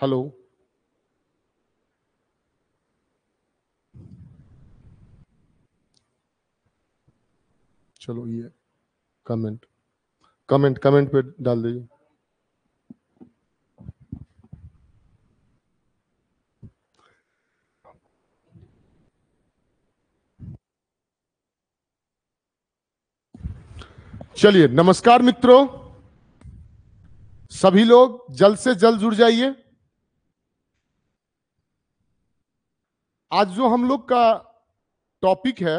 Hello चलो ये comment comment comment पे डाल दीजिए चलिए नमस्कार मित्रों सभी लोग जल्द से जल्द जुड़ जाइए आज जो हम लोग का टॉपिक है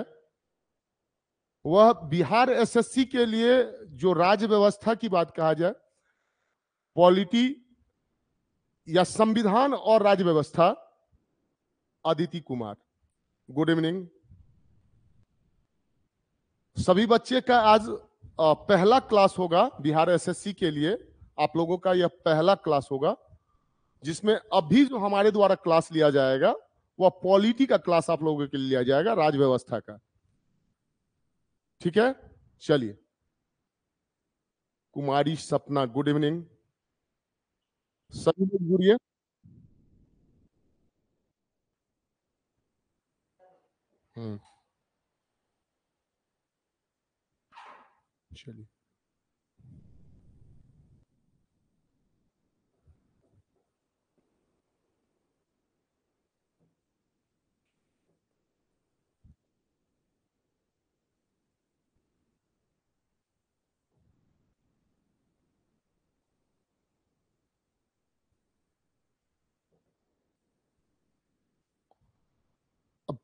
वह बिहार एसएससी के लिए जो राज्य व्यवस्था की बात कहा जाए पॉलिटी या संविधान और राज्य व्यवस्था अदिति कुमार गुड इवनिंग सभी बच्चे का आज पहला क्लास होगा बिहार एसएससी के लिए आप लोगों का यह पहला क्लास होगा जिसमें अभी जो हमारे द्वारा क्लास लिया जाएगा वह पॉलिटी का क्लास आप लोगों के लिए लिया जाएगा राज व्यवस्था का ठीक है चलिए कुमारी सपना गुड इवनिंग सभी लोग जुड़िए हम्म। चलिए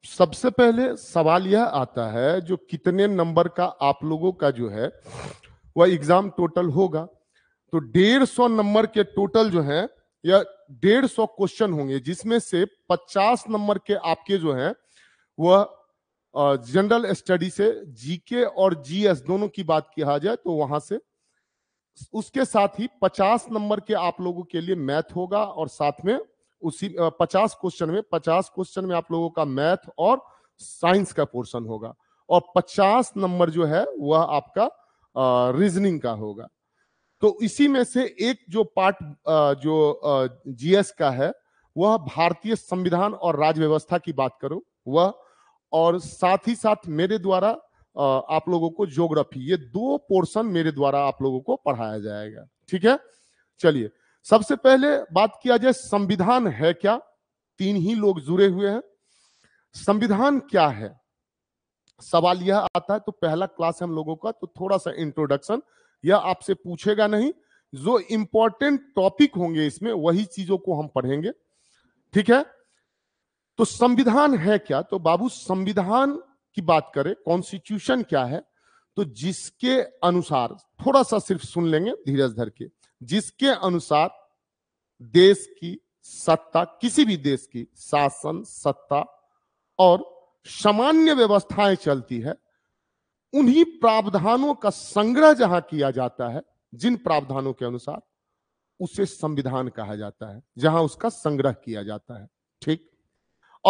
सबसे पहले सवाल यह आता है जो कितने नंबर का आप लोगों का जो है वह एग्जाम टोटल होगा तो डेढ़ सौ नंबर के टोटल जो है या डेढ़ सौ क्वेश्चन होंगे जिसमें से पचास नंबर के आपके जो है वह जनरल स्टडी से जीके और जीएस दोनों की बात किया जाए तो वहां से उसके साथ ही 50 नंबर के आप लोगों के लिए मैथ होगा और साथ में उसी पचास क्वेश्चन में पचास क्वेश्चन में आप लोगों का मैथ और साइंस का पोर्शन होगा और पचास नंबर जो है वह आपका रीजनिंग का होगा तो इसी में से एक जो पार्ट जो जीएस का है वह भारतीय संविधान और राज्य व्यवस्था की बात करो वह और साथ ही साथ मेरे द्वारा आप लोगों को ज्योग्राफी ये दो पोर्शन मेरे द्वारा आप लोगों को पढ़ाया जाएगा ठीक है चलिए सबसे पहले बात किया जाए संविधान है क्या तीन ही लोग जुड़े हुए हैं संविधान क्या है सवाल यह आता है तो पहला क्लास हम लोगों का तो थोड़ा सा इंट्रोडक्शन यह आपसे पूछेगा नहीं जो इंपॉर्टेंट टॉपिक होंगे इसमें वही चीजों को हम पढ़ेंगे ठीक है तो संविधान है क्या तो बाबू संविधान की बात करें कॉन्स्टिट्यूशन क्या है तो जिसके अनुसार थोड़ा सा सिर्फ सुन लेंगे धीरज धर के जिसके अनुसार देश की सत्ता किसी भी देश की शासन सत्ता और सामान्य व्यवस्थाएं चलती है उन्हीं प्रावधानों का संग्रह जहां किया जाता है जिन प्रावधानों के अनुसार उसे संविधान कहा जाता है जहां उसका संग्रह किया जाता है ठीक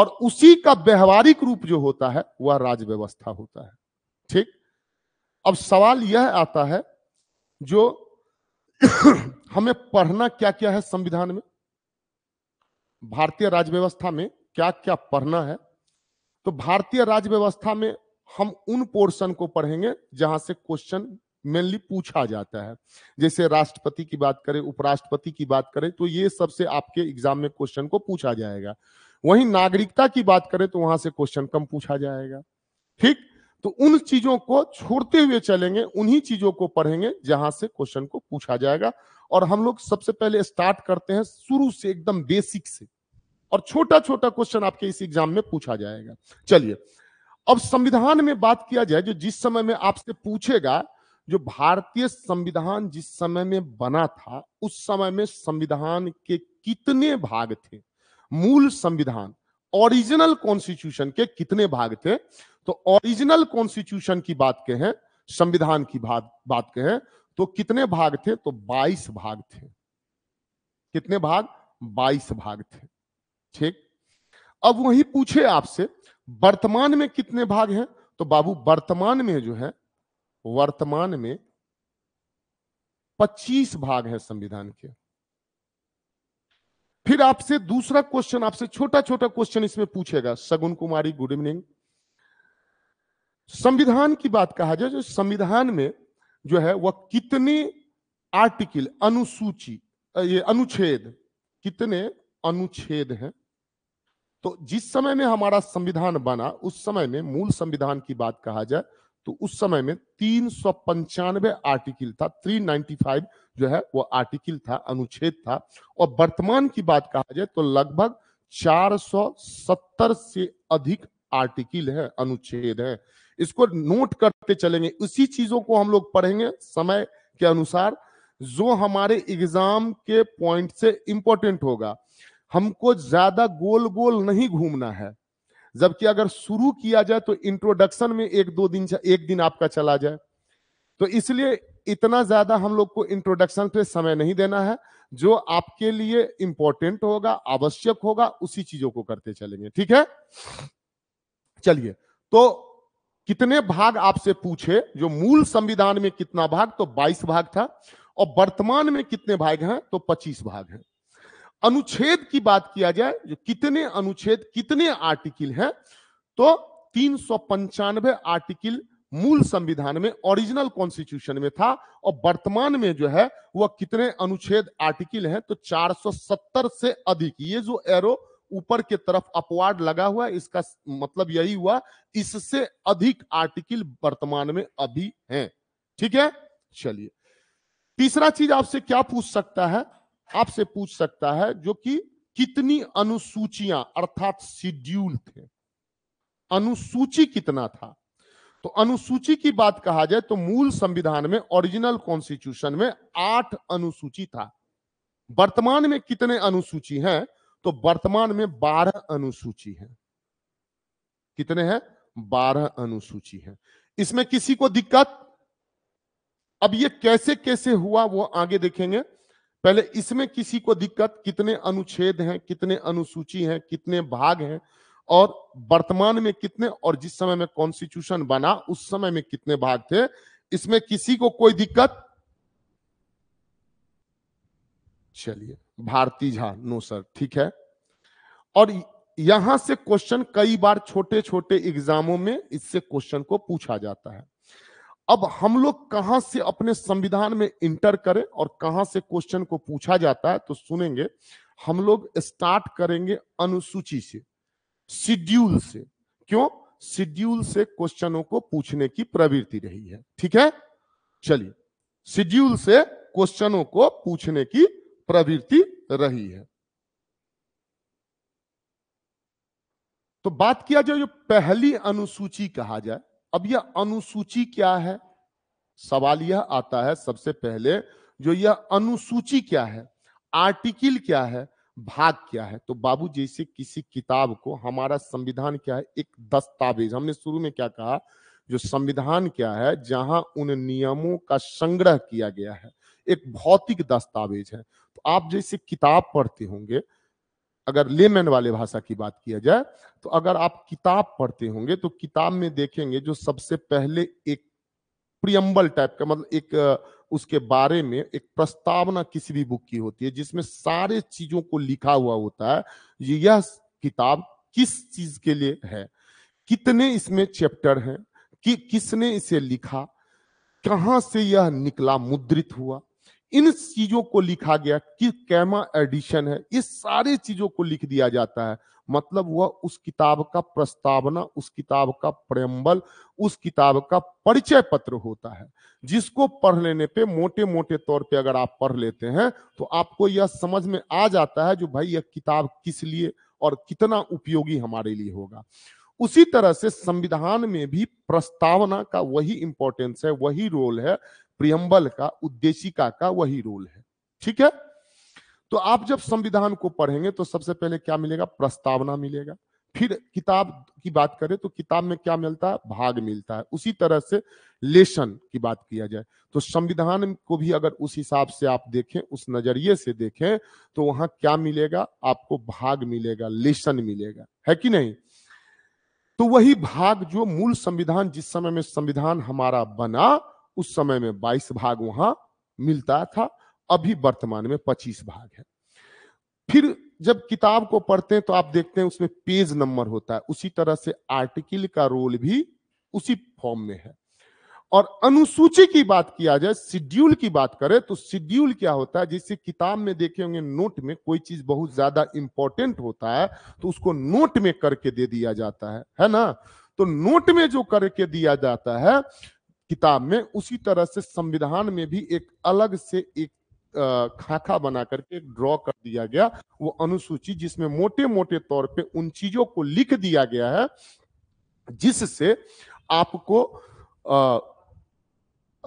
और उसी का व्यवहारिक रूप जो होता है वह राज व्यवस्था होता है ठीक अब सवाल यह आता है जो हमें पढ़ना क्या क्या है संविधान में भारतीय राज्य व्यवस्था में क्या क्या पढ़ना है तो भारतीय राज्य व्यवस्था में हम उन पोर्शन को पढ़ेंगे जहां से क्वेश्चन मेनली पूछा जाता है जैसे राष्ट्रपति की बात करें उपराष्ट्रपति की बात करें तो ये सबसे आपके एग्जाम में क्वेश्चन को पूछा जाएगा वहीं नागरिकता की बात करें तो वहां से क्वेश्चन कम पूछा जाएगा ठीक तो उन चीजों को छोड़ते हुए चलेंगे उन्हीं चीजों को पढ़ेंगे जहां से क्वेश्चन को पूछा जाएगा और हम लोग सबसे पहले स्टार्ट करते हैं शुरू से एकदम बेसिक से और छोटा छोटा क्वेश्चन आपके इस एग्जाम में पूछा जाएगा चलिए अब संविधान में बात किया जाए जो जिस समय में आपसे पूछेगा जो भारतीय संविधान जिस समय में बना था उस समय में संविधान के कितने भाग थे मूल संविधान ओरिजिनल कॉन्स्टिट्यूशन के कितने भाग थे तो ओरिजिनल कॉन्स्टिट्यूशन की बात कहें संविधान की बात बात कहें तो कितने भाग थे तो 22 भाग थे कितने भाग 22 भाग थे ठीक अब वही पूछे आपसे वर्तमान में कितने भाग हैं तो बाबू वर्तमान में जो है वर्तमान में 25 भाग है संविधान के फिर आपसे दूसरा क्वेश्चन आपसे छोटा छोटा क्वेश्चन इसमें पूछेगा सगुन कुमारी गुड इवनिंग संविधान की बात कहा जाए जो संविधान में जो है वह कितने आर्टिकल अनुसूची ये अनुच्छेद कितने अनुच्छेद हैं तो जिस समय में हमारा संविधान बना उस समय में मूल संविधान की बात कहा जाए तो उस समय में तीन सौ पंचानवे आर्टिकल था 395 जो है वो आर्टिकल था अनुच्छेद था और वर्तमान की बात कहा जाए तो लगभग 470 से अधिक आर्टिकल है अनुच्छेद है इसको नोट करते चलेंगे उसी चीजों को हम लोग पढ़ेंगे समय के अनुसार जो हमारे एग्जाम के पॉइंट से इंपॉर्टेंट होगा हमको ज्यादा गोल गोल नहीं घूमना है जबकि अगर शुरू किया जाए तो इंट्रोडक्शन में एक दो दिन एक दिन आपका चला जाए तो इसलिए इतना ज्यादा हम लोग को इंट्रोडक्शन पे समय नहीं देना है जो आपके लिए इंपॉर्टेंट होगा आवश्यक होगा उसी चीजों को करते चलेंगे ठीक है चलिए तो कितने भाग आपसे पूछे जो मूल संविधान में कितना भाग तो 22 भाग था और वर्तमान में कितने भाग हैं तो 25 भाग हैं अनुच्छेद की बात किया जाए जो कितने अनुच्छेद कितने आर्टिकल हैं तो तीन सौ पंचानवे आर्टिकल मूल संविधान में ओरिजिनल कॉन्स्टिट्यूशन में था और वर्तमान में जो है वह कितने अनुच्छेद आर्टिकल हैं तो 470 से अधिक ये जो एरो ऊपर के तरफ अपवार्ड लगा हुआ इसका मतलब यही हुआ इससे अधिक आर्टिकल वर्तमान में अभी हैं ठीक है चलिए तीसरा चीज आपसे क्या पूछ सकता है आपसे पूछ सकता है जो कि कितनी अनुसूचियां अर्थात शिड्यूल थे अनुसूची कितना था तो अनुसूची की बात कहा जाए तो मूल संविधान में ओरिजिनल कॉन्स्टिट्यूशन में आठ अनुसूची था वर्तमान में कितने अनुसूची हैं तो वर्तमान में बारह अनुसूची है कितने हैं बारह अनुसूची है इसमें किसी को दिक्कत अब ये कैसे कैसे हुआ वो आगे देखेंगे पहले इसमें किसी को दिक्कत कितने अनुच्छेद हैं कितने अनुसूची हैं कितने भाग हैं और वर्तमान में कितने और जिस समय में कॉन्स्टिट्यूशन बना उस समय में कितने भाग थे इसमें किसी को कोई दिक्कत चलिए भारती झा नो सर ठीक है और यहां से क्वेश्चन कई बार छोटे छोटे एग्जामों में इससे क्वेश्चन को पूछा जाता है अब हम लोग कहां से अपने संविधान में इंटर करें और कहां से क्वेश्चन को पूछा जाता है तो सुनेंगे हम लोग स्टार्ट करेंगे अनुसूची से शिड्यूल से क्यों शिड्यूल से क्वेश्चनों को पूछने की प्रवृत्ति रही है ठीक है चलिए शिड्यूल से क्वेश्चनों को पूछने की प्रवृत्ति रही है तो बात किया जाए जो पहली अनुसूची कहा जाए अब यह अनुसूची क्या है सवाल यह आता है सबसे पहले जो यह अनुसूची क्या है आर्टिकल क्या है भाग क्या है तो बाबू जैसे किसी किताब को हमारा संविधान क्या है एक दस्तावेज हमने शुरू में क्या कहा जो संविधान क्या है जहां उन नियमों का संग्रह किया गया है एक भौतिक दस्तावेज है आप जैसे किताब पढ़ते होंगे अगर लेमेन वाले भाषा की बात किया जाए तो अगर आप किताब पढ़ते होंगे तो किताब में देखेंगे जो सबसे पहले एक प्रियम्बल टाइप का मतलब एक उसके बारे में एक प्रस्तावना किसी भी बुक की होती है जिसमें सारे चीजों को लिखा हुआ होता है यह किताब किस चीज के लिए है कितने इसमें चैप्टर हैं कि किसने इसे लिखा कहां से यह निकला मुद्रित हुआ इन चीजों को लिखा गया कि कैमा एडिशन है इस सारे चीजों को लिख दिया जाता है मतलब वह उस किताब का प्रस्तावना उस किताब का प्रयम्बल उस किताब का परिचय पत्र होता है जिसको पढ़ लेने पे मोटे मोटे तौर पे अगर आप पढ़ लेते हैं तो आपको यह समझ में आ जाता है जो भाई यह किताब किस लिए और कितना उपयोगी हमारे लिए होगा उसी तरह से संविधान में भी प्रस्तावना का वही इंपॉर्टेंस है वही रोल है प्रियम्बल का उद्देशिका का वही रोल है ठीक है तो आप जब संविधान को पढ़ेंगे तो सबसे पहले क्या मिलेगा प्रस्तावना मिलेगा फिर किताब की बात करें तो किताब में क्या मिलता है भाग मिलता है उसी तरह से लेशन की बात किया जाए तो संविधान को भी अगर उस हिसाब से आप देखें उस नजरिए से देखें तो वहां क्या मिलेगा आपको भाग मिलेगा लेशन मिलेगा है कि नहीं तो वही भाग जो मूल संविधान जिस समय में संविधान हमारा बना उस समय में 22 भाग वहां मिलता था अभी वर्तमान में 25 भाग है फिर जब किताब को पढ़ते हैं तो आप देखते हैं उसमें पेज नंबर होता है उसी तरह से आर्टिकल का रोल भी उसी फॉर्म में है और अनुसूची की बात किया जाए शिड्यूल की बात करें तो शिड्यूल क्या होता है जैसे किताब में देखे होंगे नोट में कोई चीज बहुत ज्यादा इंपॉर्टेंट होता है तो उसको नोट में करके दे दिया जाता है है ना तो नोट में जो करके दिया जाता है किताब में उसी तरह से संविधान में भी एक अलग से एक खाका बना करके ड्रॉ कर दिया गया वो अनुसूची जिसमें मोटे मोटे तौर पे उन चीजों को लिख दिया गया है जिससे आपको आ,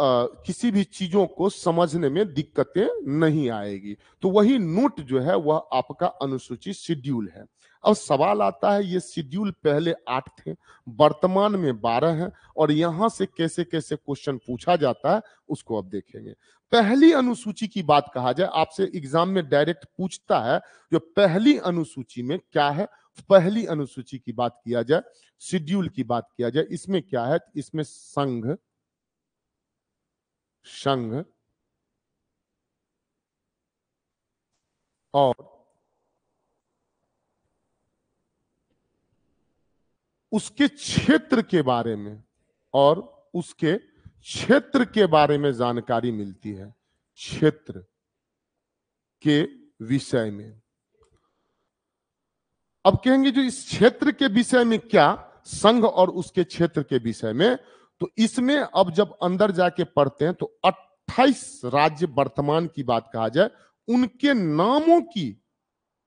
आ, किसी भी चीजों को समझने में दिक्कतें नहीं आएगी तो वही नोट जो है वह आपका अनुसूची शेड्यूल है अब सवाल आता है ये शेड्यूल पहले आठ थे वर्तमान में बारह हैं और यहां से कैसे कैसे क्वेश्चन पूछा जाता है उसको अब देखेंगे पहली अनुसूची की बात कहा जाए आपसे एग्जाम में डायरेक्ट पूछता है जो पहली अनुसूची में क्या है पहली अनुसूची की बात किया जाए शेड्यूल की बात किया जाए इसमें क्या है इसमें संघ संघ और उसके क्षेत्र के बारे में और उसके क्षेत्र के बारे में जानकारी मिलती है क्षेत्र के विषय में अब कहेंगे जो इस क्षेत्र के विषय में क्या संघ और उसके क्षेत्र के विषय में तो इसमें अब जब अंदर जाके पढ़ते हैं तो 28 राज्य वर्तमान की बात कहा जाए उनके नामों की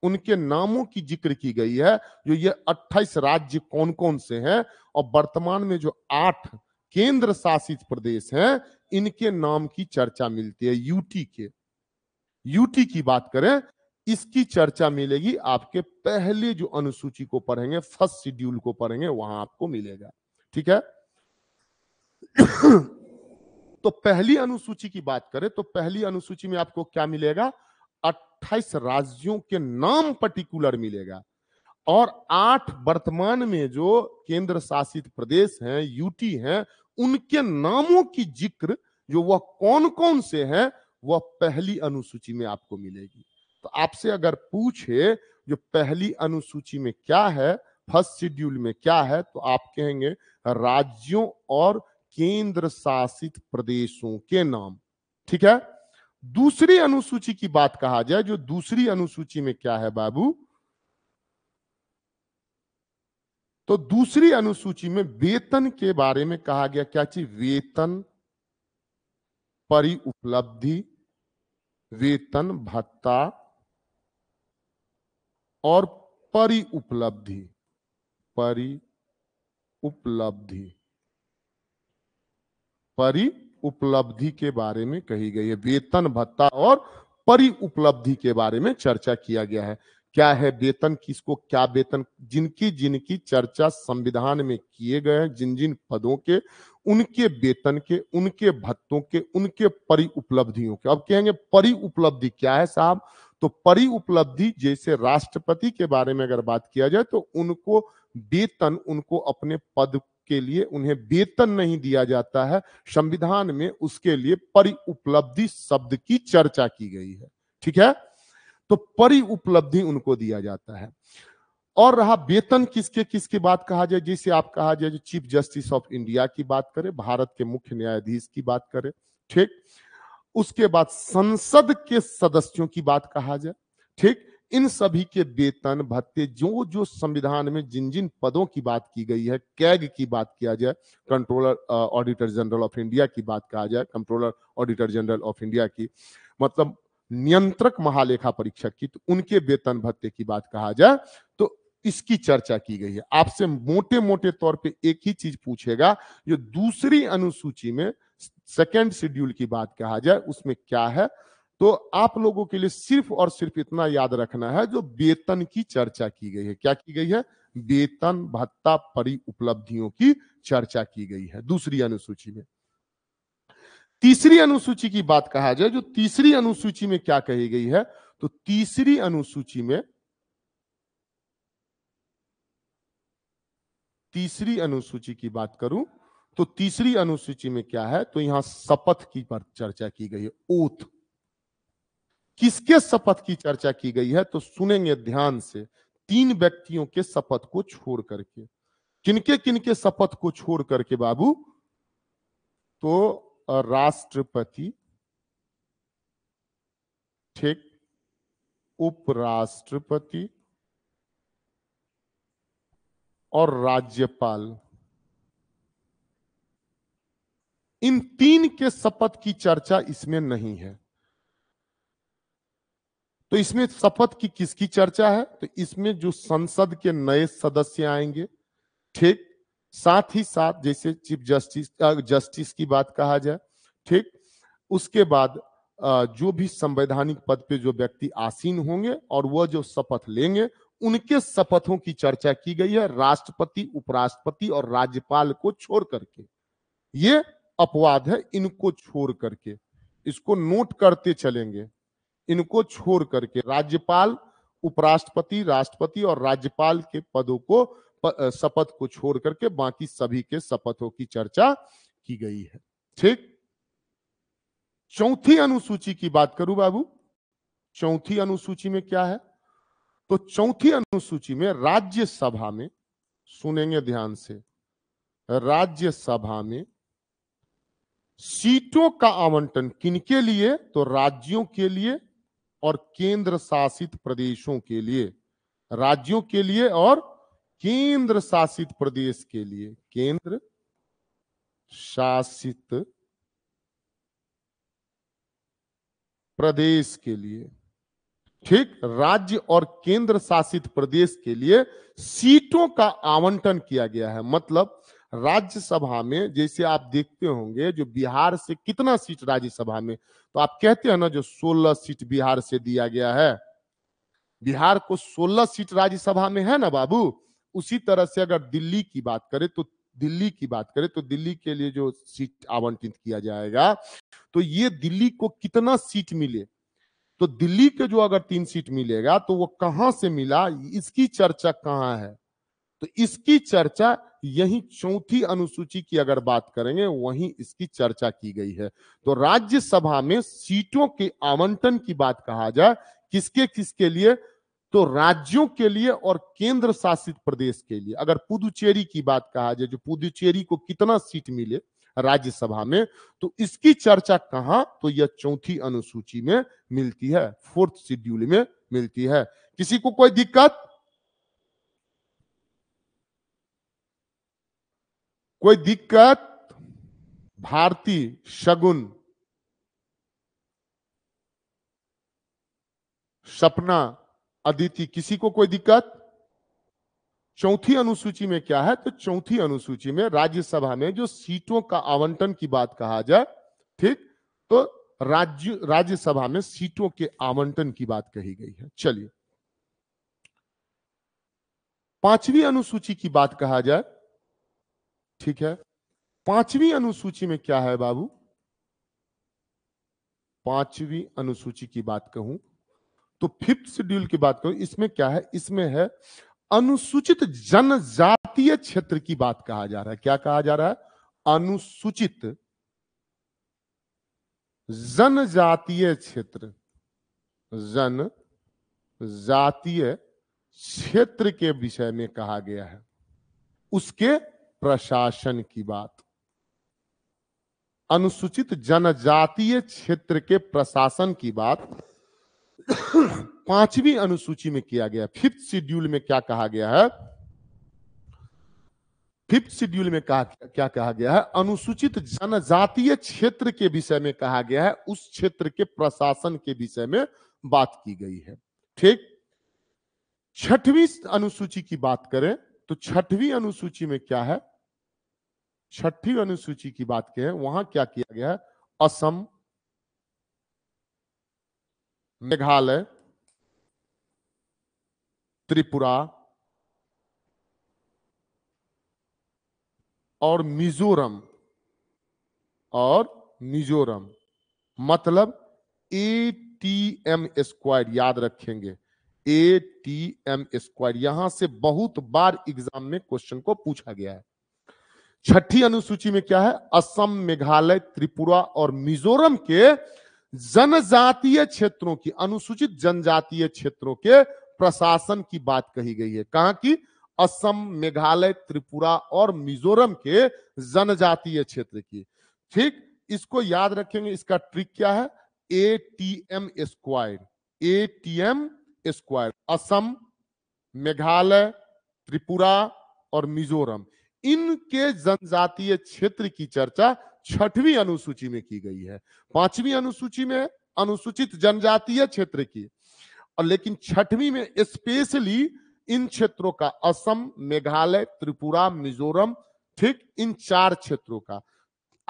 उनके नामों की जिक्र की गई है जो ये 28 राज्य कौन कौन से हैं और वर्तमान में जो आठ केंद्र शासित प्रदेश हैं इनके नाम की चर्चा मिलती है यूटी के यूटी की बात करें इसकी चर्चा मिलेगी आपके पहले जो अनुसूची को पढ़ेंगे फर्स्ट शेड्यूल को पढ़ेंगे वहां आपको मिलेगा ठीक है तो पहली अनुसूची की बात करें तो पहली अनुसूची में आपको क्या मिलेगा 28 राज्यों के नाम पर्टिकुलर मिलेगा और आठ वर्तमान में जो केंद्र शासित प्रदेश हैं यूटी हैं उनके नामों की जिक्र जो वह कौन कौन से हैं वह पहली अनुसूची में आपको मिलेगी तो आपसे अगर पूछे जो पहली अनुसूची में क्या है फर्स्ट शेड्यूल में क्या है तो आप कहेंगे राज्यों और केंद्र शासित प्रदेशों के नाम ठीक है दूसरी अनुसूची की बात कहा जाए जो दूसरी अनुसूची में क्या है बाबू तो दूसरी अनुसूची में वेतन के बारे में कहा गया क्या चीज वेतन परि उपलब्धि वेतन भत्ता और परि उपलब्धि परि उपलब्धि परि उपलब्धि के बारे में कही गई है वेतन भत्ता और परि उपलब्धि के बारे में चर्चा किया गया है क्या है वेतन किसको क्या वेतन जिनकी जिनकी चर्चा संविधान में किए गए हैं जिन जिन पदों के उनके वेतन के उनके भत्तों के उनके परि उपलब्धियों के अब कहेंगे परि उपलब्धि क्या है साहब तो परि उपलब्धि जैसे राष्ट्रपति के बारे में अगर बात किया जाए तो उनको वेतन उनको अपने पद के लिए उन्हें वेतन नहीं दिया जाता है संविधान में उसके लिए परिउपलब्धि शब्द की चर्चा की गई है ठीक है तो परिउपलब्धि उनको दिया जाता है और रहा वेतन किसके किसकी बात कहा जाए जिसे आप कहा जाए चीफ जस्टिस ऑफ इंडिया की बात करें भारत के मुख्य न्यायाधीश की बात करें ठीक उसके बाद संसद के सदस्यों की बात कहा जाए ठीक इन सभी के वेतन भत्ते जो जो संविधान में जिन जिन पदों की बात की गई है कैग की बात किया जाए controller auditor general of India की बात कहा जाए controller auditor general of India की मतलब नियंत्रक महालेखा परीक्षक की तो उनके वेतन भत्ते की बात कहा जाए तो इसकी चर्चा की गई है आपसे मोटे मोटे तौर पे एक ही चीज पूछेगा जो दूसरी अनुसूची में सेकेंड शेड्यूल की बात कहा जाए उसमें क्या है तो आप लोगों के लिए सिर्फ और सिर्फ इतना याद रखना है जो वेतन की चर्चा की गई है क्या की गई है वेतन भत्ता परि उपलब्धियों की चर्चा की गई है दूसरी अनुसूची में तीसरी अनुसूची की बात कहा जाए जो तीसरी अनुसूची में क्या कही गई है तो तीसरी अनुसूची में तीसरी अनुसूची की बात करूं तो तीसरी अनुसूची में क्या है तो यहां शपथ की पर चर्चा की गई है ओथ किसके शपथ की चर्चा की गई है तो सुनेंगे ध्यान से तीन व्यक्तियों के शपथ को छोड़ करके किनके किनके शपथ को छोड़ करके बाबू तो राष्ट्रपति ठीक उपराष्ट्रपति और राज्यपाल इन तीन के शपथ की चर्चा इसमें नहीं है तो इसमें शपथ की किसकी चर्चा है तो इसमें जो संसद के नए सदस्य आएंगे ठीक साथ ही साथ जैसे चीफ जस्टिस जस्टिस की बात कहा जाए ठीक उसके बाद जो भी संवैधानिक पद पे जो व्यक्ति आसीन होंगे और वह जो शपथ लेंगे उनके शपथों की चर्चा की गई है राष्ट्रपति उपराष्ट्रपति और राज्यपाल को छोड़ करके ये अपवाद है इनको छोड़ करके इसको नोट करते चलेंगे इनको छोड़ करके राज्यपाल उपराष्ट्रपति राष्ट्रपति और राज्यपाल के पदों को शपथ को छोड़ करके बाकी सभी के शपथों की चर्चा की गई है ठीक चौथी अनुसूची की बात करूं बाबू चौथी अनुसूची में क्या है तो चौथी अनुसूची में राज्यसभा में सुनेंगे ध्यान से राज्यसभा में सीटों का आवंटन किनके लिए तो राज्यों के लिए और केंद्र शासित प्रदेशों के लिए राज्यों के लिए और केंद्र शासित प्रदेश के लिए केंद्र शासित प्रदेश के लिए ठीक राज्य और केंद्र शासित प्रदेश के लिए सीटों का आवंटन किया गया है मतलब राज्यसभा में जैसे आप देखते होंगे जो बिहार से कितना सीट राज्यसभा में तो आप कहते हैं ना जो 16 सीट बिहार से दिया गया है बिहार को 16 सीट राज्यसभा में है ना बाबू उसी तरह से अगर दिल्ली की बात करें तो दिल्ली की बात करें तो दिल्ली के लिए जो सीट आवंटित किया जाएगा तो ये दिल्ली को कितना सीट मिले तो दिल्ली के जो अगर तीन सीट मिलेगा तो वो कहां से मिला इसकी चर्चा कहां है तो इसकी चर्चा यही चौथी अनुसूची की अगर बात करेंगे वहीं इसकी चर्चा की गई है तो राज्यसभा में सीटों के आवंटन की बात कहा जाए किसके किसके लिए तो राज्यों के लिए और केंद्र शासित प्रदेश के लिए अगर पुदुचेरी की बात कहा जाए जो पुदुचेरी को कितना सीट मिले राज्यसभा में तो इसकी चर्चा कहा तो यह चौथी अनुसूची में मिलती है फोर्थ शेड्यूल में मिलती है किसी को कोई दिक्कत कोई दिक्कत भारती शगुन सपना अदिति किसी को कोई दिक्कत चौथी अनुसूची में क्या है तो चौथी अनुसूची में राज्यसभा में जो सीटों का आवंटन की बात कहा जाए ठीक तो राज्य राज्यसभा में सीटों के आवंटन की बात कही गई है चलिए पांचवी अनुसूची की बात कहा जाए ठीक है पांचवी अनुसूची में क्या है बाबू पांचवी अनुसूची की बात कहूं तो फिफ्थ शेड्यूल की बात करूं इसमें क्या है इसमें है अनुसूचित जनजातीय क्षेत्र की बात कहा जा रहा है क्या कहा जा रहा है अनुसूचित जनजातीय क्षेत्र जन जातीय क्षेत्र के विषय में कहा गया है उसके प्रशासन की बात अनुसूचित जनजातीय क्षेत्र के प्रशासन की बात पांचवी अनुसूची में किया गया फिफ्थ शेड्यूल में क्या कहा गया है फिफ्थ शेड्यूल में कहा क्या कहा गया है अनुसूचित जनजातीय क्षेत्र के विषय में कहा गया है उस क्षेत्र के प्रशासन के विषय में बात की गई है ठीक छठवीं अनुसूची की बात करें तो छठवीं अनुसूची में क्या है छठी अनुसूची की बात करें वहां क्या किया गया है असम मेघालय त्रिपुरा और मिजोरम और मिजोरम मतलब ए टी एम स्क्वायर याद रखेंगे ए टी एम स्क्वायर यहां से बहुत बार एग्जाम में क्वेश्चन को पूछा गया है छठी अनुसूची में क्या है असम मेघालय त्रिपुरा और मिजोरम के जनजातीय क्षेत्रों की अनुसूचित जनजातीय क्षेत्रों के प्रशासन की बात कही गई है कहा की असम मेघालय त्रिपुरा और मिजोरम के जनजातीय क्षेत्र की ठीक इसको याद रखेंगे इसका ट्रिक क्या है A T M square A T M square Assam Meghalaya Tripura और मिजोरम इनके जनजातीय क्षेत्र की चर्चा छठवीं अनुसूची में की गई है पांचवी अनुसूची में अनुसूचित जनजातीय क्षेत्र की और लेकिन छठवीं में स्पेशली इन क्षेत्रों का असम मेघालय त्रिपुरा मिजोरम ठीक इन चार क्षेत्रों का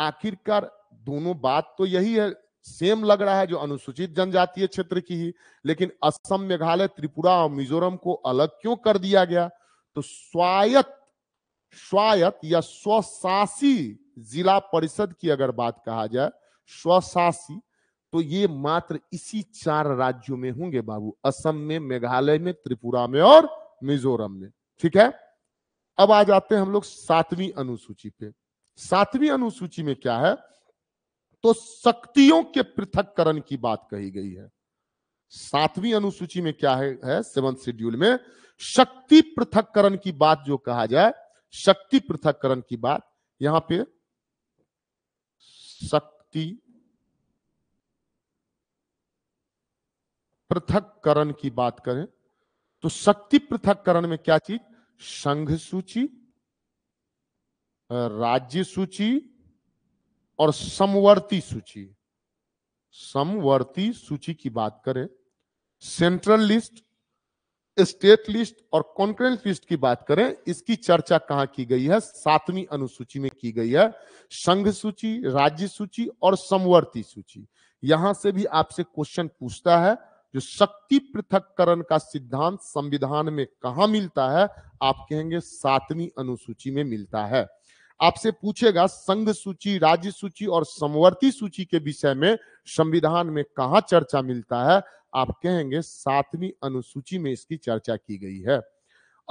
आखिरकार दोनों बात तो यही है सेम लग रहा है जो अनुसूचित जनजातीय क्षेत्र की ही लेकिन असम मेघालय त्रिपुरा और मिजोरम को अलग क्यों कर दिया गया तो स्वायत्त स्वायत्त या स्वशासी जिला परिषद की अगर बात कहा जाए स्वशासी तो ये मात्र इसी चार राज्यों में होंगे बाबू असम में मेघालय में त्रिपुरा में और मिजोरम में ठीक है अब आ जाते हैं हम लोग सातवीं अनुसूची पे सातवीं अनुसूची में क्या है तो शक्तियों के पृथककरण की बात कही गई है सातवीं अनुसूची में क्या है, है सेवंथ शेड्यूल में शक्ति पृथककरण की बात जो कहा जाए शक्ति पृथककरण की बात यहां पे शक्ति पृथककरण की बात करें तो शक्ति पृथककरण में क्या चीज संघ सूची राज्य सूची और समवर्ती सूची समवर्ती सूची की बात करें सेंट्रल लिस्ट स्टेट लिस्ट और कॉन्करेंस लिस्ट की बात करें इसकी चर्चा कहा की गई है सातवीं अनुसूची में की गई है संघ सूची राज्य सूची और समवर्ती सूची यहां से भी आपसे क्वेश्चन पूछता है जो शक्ति पृथककरण का सिद्धांत संविधान में कहा मिलता है आप कहेंगे सातवीं अनुसूची में मिलता है आपसे पूछेगा संघ सूची राज्य सूची और समवर्ती सूची के विषय में संविधान में कहा चर्चा मिलता है आप कहेंगे सातवीं अनुसूची में इसकी चर्चा की गई है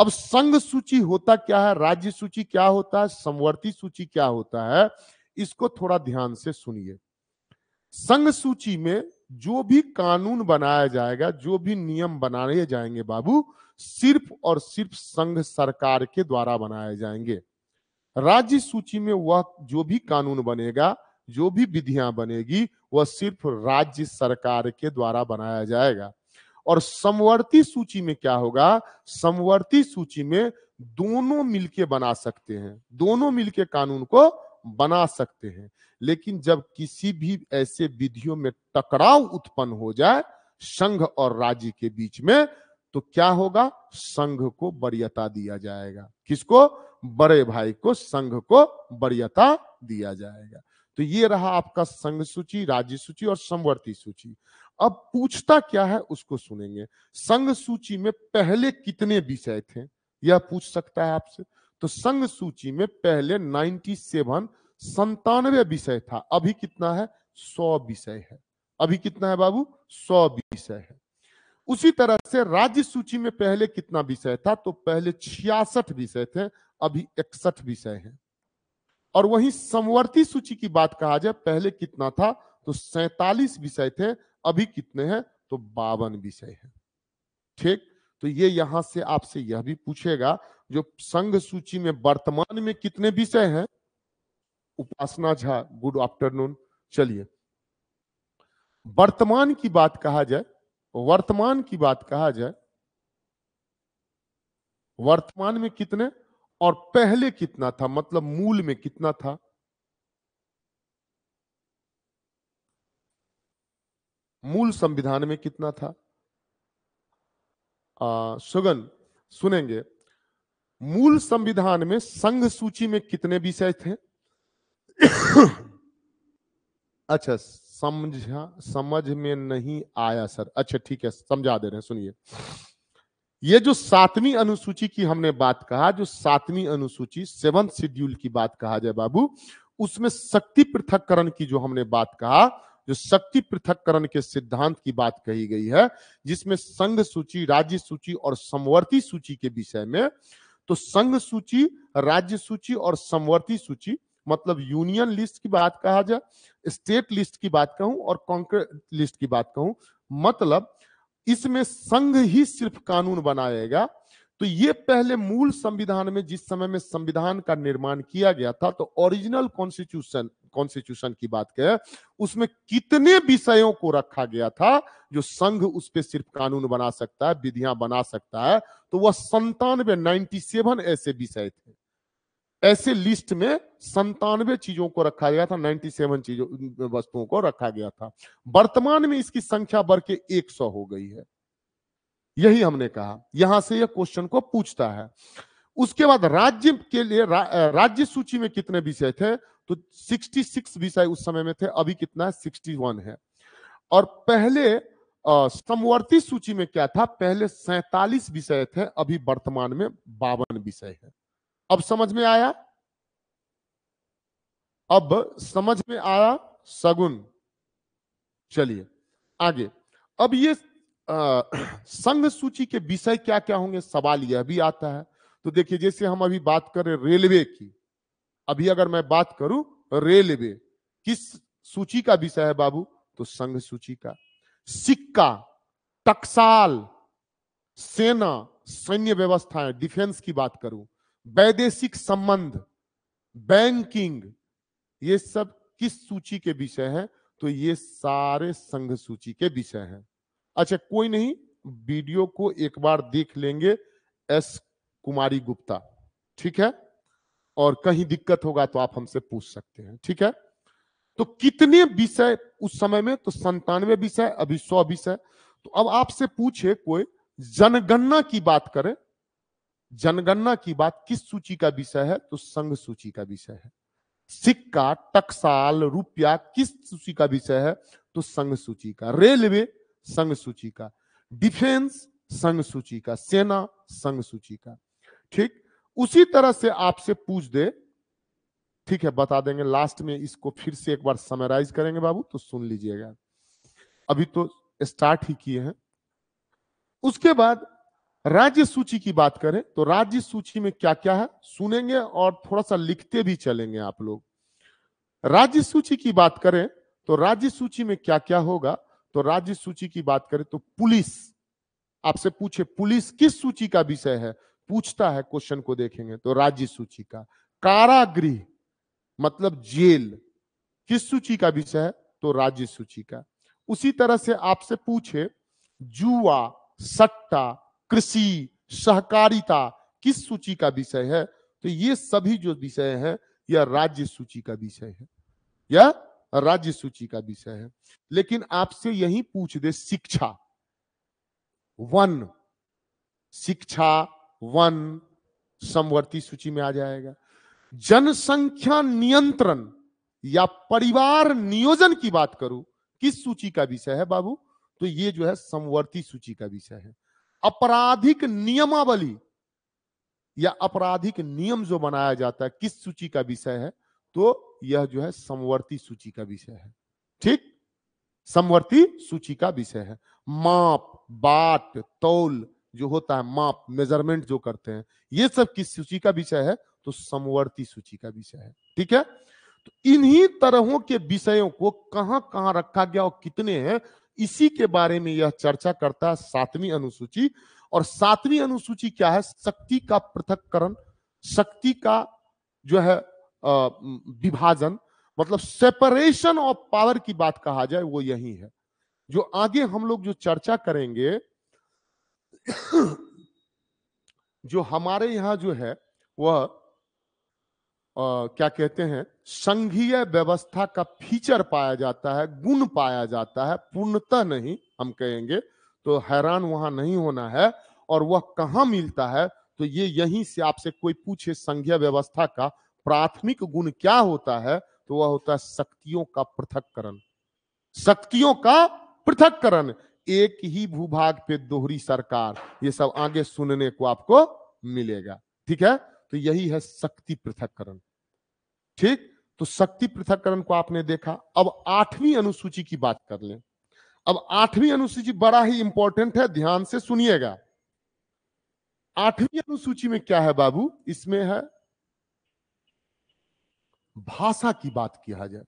अब संघ सूची होता क्या है राज्य सूची क्या होता है समवर्ती सूची क्या होता है इसको थोड़ा ध्यान से सुनिए संघ सूची में जो भी कानून बनाया जाएगा जो भी नियम बनाए जाएंगे बाबू सिर्फ और सिर्फ संघ सरकार के द्वारा बनाए जाएंगे राज्य सूची में वह जो भी कानून बनेगा जो भी विधियां बनेगी वह सिर्फ राज्य सरकार के द्वारा बनाया जाएगा और समवर्ती सूची में क्या होगा समवर्ती सूची में दोनों मिलके बना सकते हैं दोनों मिलके कानून को बना सकते हैं लेकिन जब किसी भी ऐसे विधियों में टकराव उत्पन्न हो जाए संघ और राज्य के बीच में तो क्या होगा संघ को बरियता दिया जाएगा किसको बड़े भाई को संघ को बरियता दिया जाएगा तो ये रहा आपका संघ सूची राज्य सूची और समवर्ती सूची अब पूछता क्या है उसको सुनेंगे संघ सूची में पहले कितने विषय थे यह पूछ सकता है आपसे तो संघ सूची में पहले 97 संतानवे विषय था अभी कितना है 100 विषय है अभी कितना है बाबू 100 विषय है उसी तरह से राज्य सूची में पहले कितना विषय था तो पहले छियासठ विषय थे अभी इकसठ विषय है और वही समवर्ती सूची की बात कहा जाए पहले कितना था तो सैतालीस विषय थे अभी कितने हैं तो बावन विषय है ठीक तो ये यहां से आपसे यह भी पूछेगा जो संघ सूची में वर्तमान में कितने विषय हैं उपासना झा गुड आफ्टरनून चलिए वर्तमान की बात कहा जाए वर्तमान की बात कहा जाए वर्तमान में कितने और पहले कितना था मतलब मूल में कितना था मूल संविधान में कितना था आ, सुगन सुनेंगे मूल संविधान में संघ सूची में कितने विषय थे अच्छा समझा समझ में नहीं आया सर अच्छा ठीक है समझा दे रहे हैं सुनिए ये जो सातवीं अनुसूची की हमने बात कहा जो सातवीं अनुसूची सेवन शेड्यूल की बात कहा जाए बाबू उसमें शक्ति पृथककरण की जो हमने बात कहा जो शक्ति पृथककरण के सिद्धांत की बात कही गई है जिसमें संघ सूची राज्य सूची और समवर्ती सूची के विषय में तो संघ सूची राज्य सूची और समवर्ती सूची मतलब यूनियन लिस्ट की बात कहा जाए स्टेट लिस्ट की बात कहूं और कॉन्क्रेट लिस्ट की बात कहूं मतलब इसमें संघ ही सिर्फ कानून बनाएगा तो ये पहले मूल संविधान में जिस समय में संविधान का निर्माण किया गया था तो ओरिजिनल कॉन्स्टिट्यूशन कॉन्स्टिट्यूशन की बात करें उसमें कितने विषयों को रखा गया था जो संघ उस पर सिर्फ कानून बना सकता है विधियां बना सकता है तो वह संतानवे नाइन्टी सेवन ऐसे विषय थे ऐसे लिस्ट में संतानवे चीजों को रखा गया था 97 चीजों वस्तुओं को रखा गया था वर्तमान में इसकी संख्या बढ़ के एक हो गई है यही हमने कहा यहां से यह क्वेश्चन को पूछता है उसके बाद राज्य के लिए रा, राज्य सूची में कितने विषय थे तो 66 विषय उस समय में थे अभी कितना है 61 है और पहले समवर्ती सूची में क्या था पहले सैतालीस विषय थे अभी वर्तमान में बावन विषय है अब समझ में आया अब समझ में आया सगुन चलिए आगे अब ये संघ सूची के विषय क्या क्या होंगे सवाल यह भी आता है तो देखिए जैसे हम अभी बात करें रेलवे की अभी अगर मैं बात करूं रेलवे किस सूची का विषय है बाबू तो संघ सूची का सिक्का टकसाल सेना सैन्य व्यवस्थाएं डिफेंस की बात करूं वैदेशिक संबंध बैंकिंग ये सब किस सूची के विषय हैं तो ये सारे संघ सूची के विषय हैं अच्छा कोई नहीं वीडियो को एक बार देख लेंगे एस कुमारी गुप्ता ठीक है और कहीं दिक्कत होगा तो आप हमसे पूछ सकते हैं ठीक है तो कितने विषय उस समय में तो संतानवे विषय अभी सौ विषय तो अब आपसे पूछे कोई जनगणना की बात करें जनगणना की बात किस सूची का विषय है तो संघ सूची का विषय है सिक्का टकसाल रुपया किस सूची का विषय है तो संघ सूची का रेलवे संघ सूची का डिफेंस संघ सूची का सेना संघ सूची का ठीक उसी तरह से आपसे पूछ दे ठीक है बता देंगे लास्ट में इसको फिर से एक बार समराइज करेंगे बाबू तो सुन लीजिएगा अभी तो स्टार्ट ही किए हैं उसके बाद राज्य सूची की बात करें तो राज्य सूची में क्या क्या है सुनेंगे और थोड़ा सा लिखते भी चलेंगे आप लोग राज्य सूची की बात करें तो राज्य सूची में क्या क्या होगा तो राज्य सूची की बात करें तो पुलिस आपसे पूछे पुलिस किस सूची का विषय है पूछता है क्वेश्चन को देखेंगे तो राज्य सूची का कारागृह मतलब जेल किस सूची का विषय है तो राज्य सूची का उसी तरह से आपसे पूछे जुआ सट्टा कृषि सहकारिता किस सूची का विषय है तो ये सभी जो विषय हैं यह राज्य सूची का विषय है यह राज्य सूची का विषय है लेकिन आपसे यही पूछ दे शिक्षा वन शिक्षा वन समवर्ती सूची में आ जाएगा जनसंख्या नियंत्रण या परिवार नियोजन की बात करूं किस सूची का विषय है बाबू तो ये जो है समवर्ती सूची का विषय है आपराधिक नियमावली या आपराधिक नियम जो बनाया जाता है किस सूची का विषय है तो यह जो है समवर्ती सूची का विषय है ठीक समवर्ती सूची का विषय है माप बाट तौल जो होता है माप मेजरमेंट जो करते हैं यह सब किस सूची का विषय है तो समवर्ती सूची का विषय है ठीक है तो इन्हीं तरहों के विषयों को कहां कहां रखा गया और कितने हैं इसी के बारे में यह चर्चा करता है सातवीं अनुसूची और सातवीं अनुसूची क्या है शक्ति का पृथककरण शक्ति का जो है विभाजन मतलब सेपरेशन ऑफ पावर की बात कहा जाए वो यही है जो आगे हम लोग जो चर्चा करेंगे जो हमारे यहां जो है वह क्या कहते हैं संघीय व्यवस्था का फीचर पाया जाता है गुण पाया जाता है पूर्णतः नहीं हम कहेंगे तो हैरान वहां नहीं होना है और वह कहा मिलता है तो ये यहीं से आपसे कोई पूछे संघीय व्यवस्था का प्राथमिक गुण क्या होता है तो वह होता है शक्तियों का पृथककरण शक्तियों का पृथककरण एक ही भूभाग पे दोहरी सरकार ये सब आगे सुनने को आपको मिलेगा ठीक है तो यही है शक्ति पृथककरण ठीक तो शक्ति पृथककरण को आपने देखा अब आठवीं अनुसूची की बात कर लें अब आठवीं अनुसूची बड़ा ही इंपॉर्टेंट है ध्यान से सुनिएगा आठवीं अनुसूची में क्या है बाबू इसमें है भाषा की बात किया जाए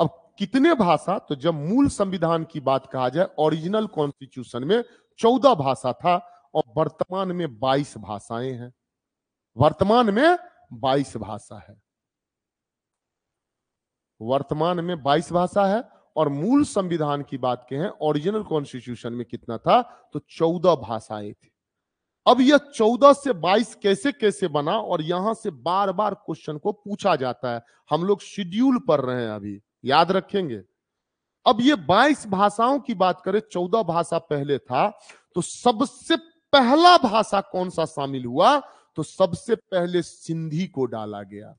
अब कितने भाषा तो जब मूल संविधान की बात कहा जाए ओरिजिनल कॉन्स्टिट्यूशन में चौदह भाषा था और वर्तमान में बाईस भाषाएं हैं वर्तमान में 22 भाषा है वर्तमान में 22 भाषा है और मूल संविधान की बात के हैं ओरिजिनल कॉन्स्टिट्यूशन में कितना था तो 14 भाषाएं थी अब यह 14 से 22 कैसे कैसे बना और यहां से बार बार क्वेश्चन को पूछा जाता है हम लोग शेड्यूल पढ़ रहे हैं अभी याद रखेंगे अब ये 22 भाषाओं की बात करें 14 भाषा पहले था तो सबसे पहला भाषा कौन सा शामिल हुआ तो सबसे पहले सिंधी को डाला गया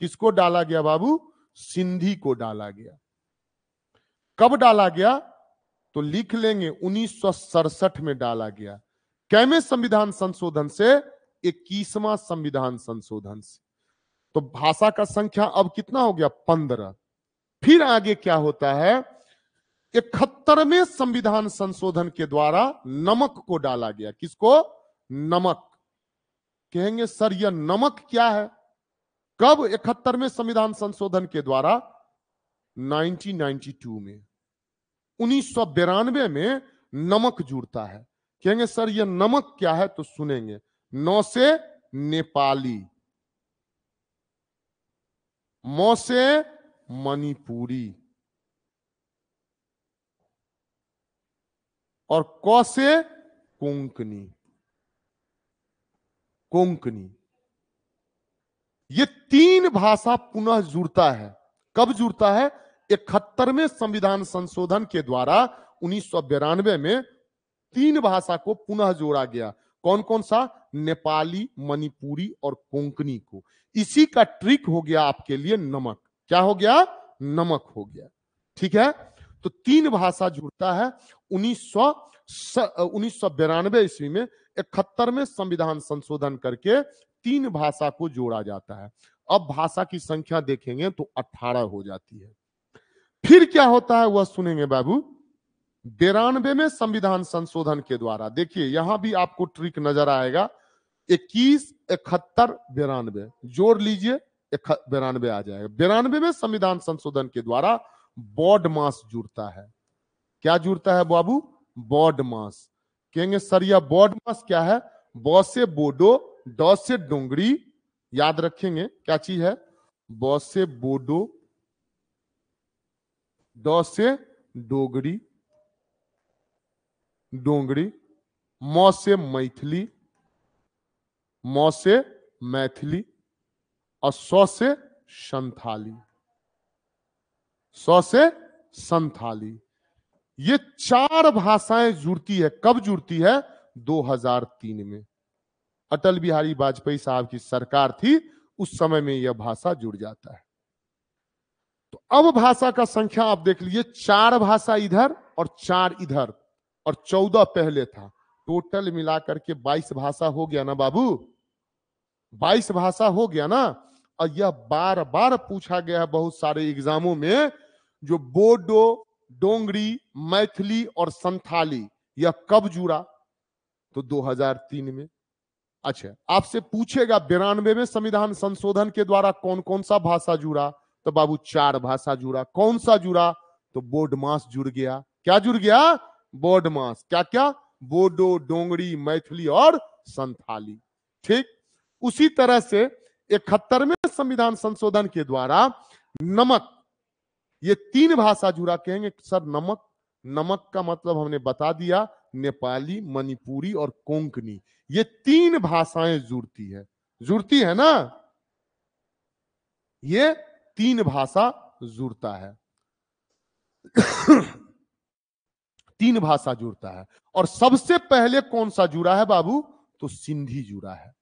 किसको डाला गया बाबू सिंधी को डाला गया कब डाला गया तो लिख लेंगे उन्नीस में डाला गया कैमे संविधान संशोधन से इक्कीसवा संविधान संशोधन से तो भाषा का संख्या अब कितना हो गया पंद्रह फिर आगे क्या होता है इकहत्तरवें संविधान संशोधन के द्वारा नमक को डाला गया किसको नमक कहेंगे सर यह नमक क्या है कब इकहत्तर में संविधान संशोधन के द्वारा 1992 में उन्नीस में नमक जुड़ता है कहेंगे सर यह नमक क्या है तो सुनेंगे नौ से नेपाली मौ से मणिपुरी और क से कोंकणी कोंकणी ये तीन भाषा पुनः जुड़ता है कब जुड़ता है इकहत्तरवें संविधान संशोधन के द्वारा उन्नीस में तीन भाषा को पुनः जोड़ा गया कौन कौन सा नेपाली मणिपुरी और कोंकणी को इसी का ट्रिक हो गया आपके लिए नमक क्या हो गया नमक हो गया ठीक है तो तीन भाषा जुड़ता है उन्नीस सौ उन्नीस ईस्वी में इकहत्तर में संविधान संशोधन करके तीन भाषा को जोड़ा जाता है अब भाषा की संख्या देखेंगे तो अठारह हो जाती है फिर क्या होता है वह सुनेंगे बाबू बेरानवे में संविधान संशोधन के द्वारा देखिए यहां भी आपको ट्रिक नजर आएगा इक्कीस इकहत्तर बेरानवे जोड़ लीजिए बेरानवे आ जाएगा बेरानवे में संविधान संशोधन के द्वारा बॉड मास जुड़ता है क्या जुड़ता है बाबू बॉड मास कहेंगे सर यह बोर्ड मास क्या है बोसे बोडो डोसे से डोंगरी याद रखेंगे क्या चीज है बोसे बोडो डोसे से डोगरी डोंगरी मौसे से मैथिली मौसे से मैथिली और सौ से संथाली सौ से संथाली ये चार भाषाएं जुड़ती है कब जुड़ती है 2003 में अटल बिहारी वाजपेयी साहब की सरकार थी उस समय में यह भाषा जुड़ जाता है तो अब भाषा का संख्या आप देख लीजिए चार भाषा इधर और चार इधर और चौदह पहले था टोटल मिलाकर के बाईस भाषा हो गया ना बाबू बाईस भाषा हो गया ना और यह बार बार पूछा गया है बहुत सारे एग्जामों में जो बोडो डोंगरी मैथिली और संथाली यह कब जुड़ा तो 2003 में अच्छा आपसे पूछेगा बिरानवे में संविधान संशोधन के द्वारा कौन कौन सा भाषा जुड़ा तो बाबू चार भाषा जुड़ा कौन सा जुड़ा तो बोर्ड मास जुड़ गया क्या जुड़ गया बोर्ड मास क्या क्या बोडो डोंगरी मैथिली और संथाली ठीक उसी तरह से इकहत्तरवें संविधान संशोधन के द्वारा नमक ये तीन भाषा जुड़ा कहेंगे सर नमक नमक का मतलब हमने बता दिया नेपाली मणिपुरी और कोंकणी ये तीन भाषाएं जुड़ती है जुड़ती है ना ये तीन भाषा जुड़ता है तीन भाषा जुड़ता है और सबसे पहले कौन सा जुड़ा है बाबू तो सिंधी जुड़ा है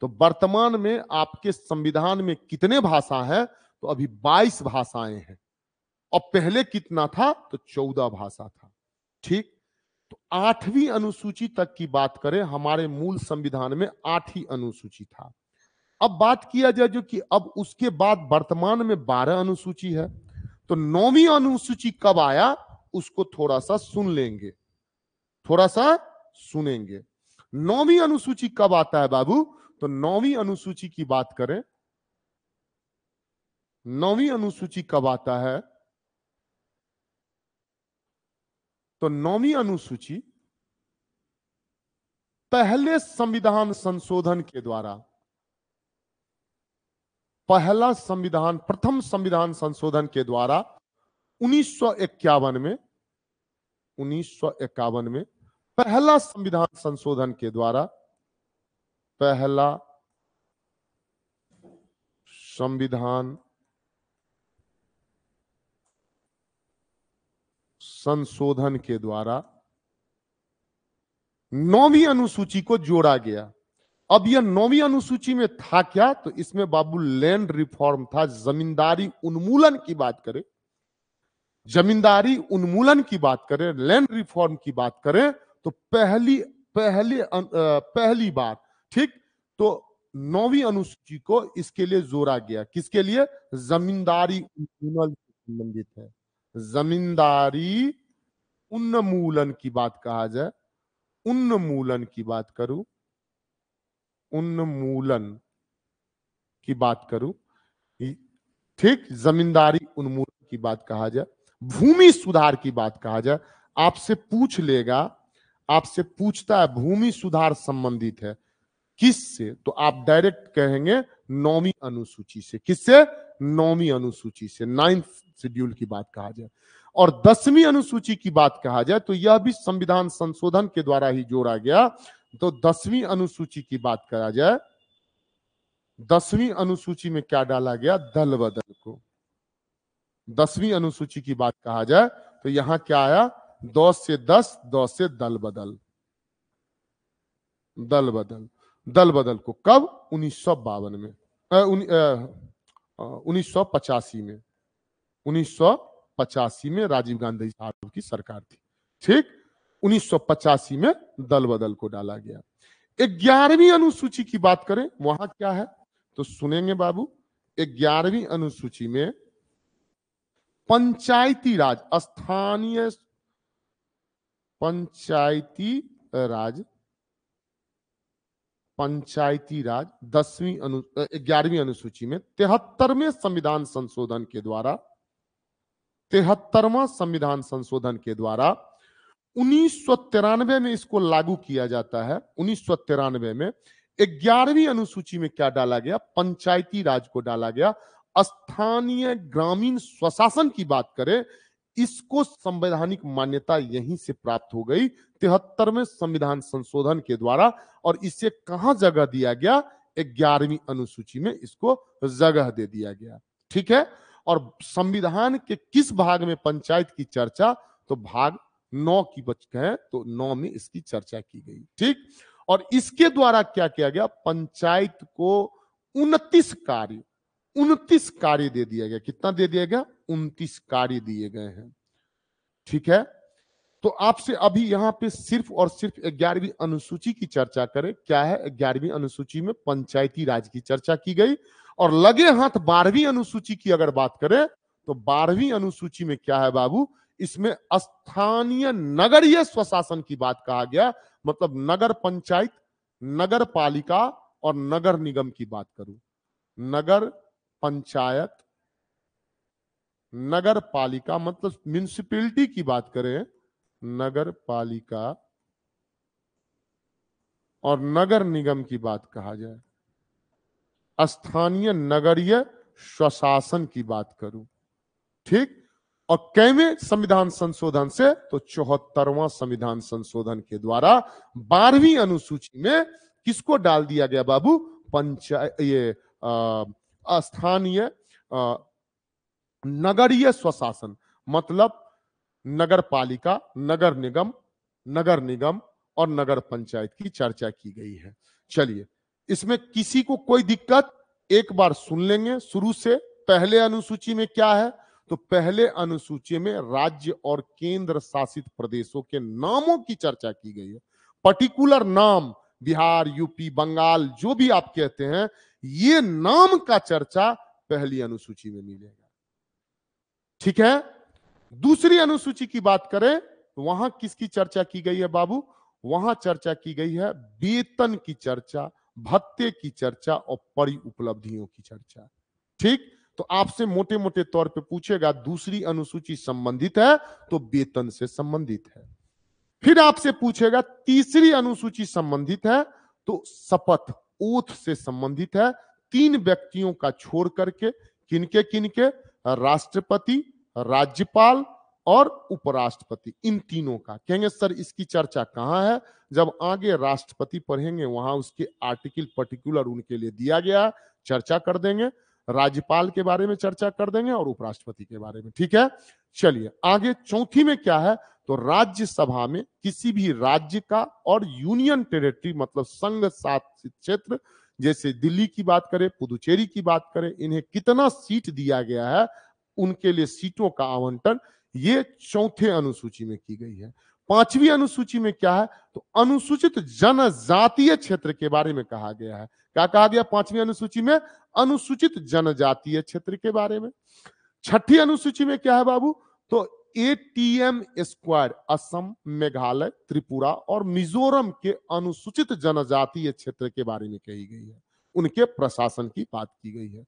तो वर्तमान में आपके संविधान में कितने भाषा हैं तो अभी 22 भाषाएं हैं और पहले कितना था तो चौदह भाषा था ठीक तो आठवीं अनुसूची तक की बात करें हमारे मूल संविधान में आठवीं अनुसूची था अब बात किया जाए जो कि अब उसके बाद वर्तमान में बारह अनुसूची है तो नौवीं अनुसूची कब आया उसको थोड़ा सा सुन लेंगे थोड़ा सा सुनेंगे नौवीं अनुसूची कब आता है बाबू तो नौवीं अनुसूची की बात करें नौवीं अनुसूची कब आता है तो नौवीं अनुसूची पहले संविधान संशोधन के द्वारा पहला संविधान प्रथम संविधान संशोधन के द्वारा उन्नीस में उन्नीस में पहला संविधान संशोधन के द्वारा पहला संविधान संशोधन के द्वारा नौवीं अनुसूची को जोड़ा गया अब यह नौवीं अनुसूची में था क्या तो इसमें बाबू लैंड रिफॉर्म था जमींदारी उन्मूलन की बात करें जमींदारी उन्मूलन की बात करें लैंड रिफॉर्म की बात करें तो पहली पहली पहली बार ठीक तो नौवीं अनुसूची को इसके लिए जोड़ा गया किसके लिए जमींदारी उन्मूलन संबंधित है जमींदारी उन्मूलन की बात कहा जाए उन्मूलन की बात करूं उन्मूलन की बात करूं ठीक जमींदारी उन्मूलन की बात कहा जाए भूमि सुधार की बात कहा जाए आपसे पूछ लेगा आपसे पूछता है भूमि सुधार संबंधित है किससे तो आप डायरेक्ट कहेंगे नौवीं अनुसूची से किससे नौवीं अनुसूची से नाइन्थ शेड्यूल की बात कहा जाए और दसवीं अनुसूची की बात कहा जाए तो यह भी संविधान संशोधन के द्वारा ही जोड़ा गया तो दसवीं अनुसूची की बात करा जाए दसवीं अनुसूची में क्या डाला गया दल बदल को दसवीं अनुसूची की बात कहा जाए तो यहां क्या आया दस से दस दस से दल बदल दल बदल दल बदल को कब उन्नीस में उन्नीस सौ पचासी में 1985 में राजीव गांधी साहब की सरकार थी ठीक 1985 में दल बदल को डाला गया ग्यारहवीं अनुसूची की बात करें वहां क्या है तो सुनेंगे बाबू ग्यारहवीं अनुसूची में पंचायती राज स्थानीय पंचायती राज पंचायती राज दसवीं अनु ग्यारहवीं अनुसूची में तिहत्तरवें संविधान संशोधन के द्वारा तिहत्तरवा संविधान संशोधन के द्वारा उन्नीस में इसको लागू किया जाता है उन्नीस में ग्यारहवीं अनुसूची में क्या डाला गया पंचायती राज को डाला गया स्थानीय ग्रामीण स्वशासन की बात करें इसको संवैधानिक मान्यता यहीं से प्राप्त हो गई तिहत्तर में संविधान संशोधन के द्वारा और इसे कहा जगह दिया गया ग्यारहवीं अनुसूची में इसको जगह दे दिया गया ठीक है और संविधान के किस भाग में पंचायत की चर्चा तो भाग नौ की बच गए तो नौ में इसकी चर्चा की गई ठीक और इसके द्वारा क्या किया गया पंचायत को उनतीस कार्य उनतीस कार्य दे दिया गया कितना दे दिया गया उनतीस कार्य दिए गए हैं ठीक है तो आपसे अभी यहाँ पे सिर्फ और सिर्फ ग्यारहवीं अनुसूची की चर्चा करें क्या है ग्यारहवीं अनुसूची में पंचायती राज की चर्चा की गई और लगे हाथ बारहवीं अनुसूची की अगर बात करें तो बारहवीं अनुसूची में क्या है बाबू इसमें स्थानीय नगरीय स्वशासन की बात कहा गया मतलब नगर पंचायत नगर पालिका और नगर निगम की बात करूं नगर पंचायत नगर पालिका मतलब म्यूनिसिपैलिटी की बात करें नगर पालिका और नगर निगम की बात कहा जाए स्थानीय नगरीय स्वशासन की बात करूं ठीक और कैवे संविधान संशोधन से तो चौहत्तरवां संविधान संशोधन के द्वारा बारहवीं अनुसूची में किसको डाल दिया गया बाबू पंचायत ये स्थानीय नगरीय स्वशासन मतलब नगर पालिका नगर निगम नगर निगम और नगर पंचायत की चर्चा की गई है चलिए इसमें किसी को कोई दिक्कत एक बार सुन लेंगे शुरू से पहले अनुसूची में क्या है तो पहले अनुसूची में राज्य और केंद्र शासित प्रदेशों के नामों की चर्चा की गई है पर्टिकुलर नाम बिहार यूपी बंगाल जो भी आप कहते हैं ये नाम का चर्चा पहली अनुसूची में मिलेगा ठीक है दूसरी अनुसूची की बात करें तो वहां किसकी चर्चा की गई है बाबू वहां चर्चा की गई है वेतन की चर्चा भत्ते की चर्चा और परि उपलब्धियों की चर्चा ठीक तो आपसे मोटे मोटे तौर पे पूछेगा दूसरी अनुसूची संबंधित है तो वेतन से संबंधित है फिर आपसे पूछेगा तीसरी अनुसूची संबंधित है तो शपथ ओथ से संबंधित है तीन व्यक्तियों का छोड़ करके किनके किनके राष्ट्रपति राज्यपाल और उपराष्ट्रपति इन तीनों का कहेंगे सर इसकी चर्चा कहाँ है जब आगे राष्ट्रपति पढ़ेंगे वहां उसके आर्टिकल पर्टिकुलर उनके लिए दिया गया चर्चा कर देंगे राज्यपाल के बारे में चर्चा कर देंगे और उपराष्ट्रपति के बारे में ठीक है चलिए आगे चौथी में क्या है तो राज्यसभा में किसी भी राज्य का और यूनियन टेरिटरी मतलब संघ शासित क्षेत्र जैसे दिल्ली की बात करें पुदुचेरी की बात करें इन्हें कितना सीट दिया गया है उनके लिए सीटों का आवंटन ये चौथे अनुसूची में की गई है पांचवी अनुसूची में क्या है तो अनुसूचित जनजातीय क्षेत्र के बारे में कहा गया है क्या कहा गया पांचवी अनुसूची में अनुसूचित जनजातीय क्षेत्र के बारे में छठी अनुसूची में क्या है बाबू तो एटीएम स्क्वायर असम मेघालय त्रिपुरा और मिजोरम के अनुसूचित जनजातीय क्षेत्र के बारे में कही गई है उनके प्रशासन की बात की गई है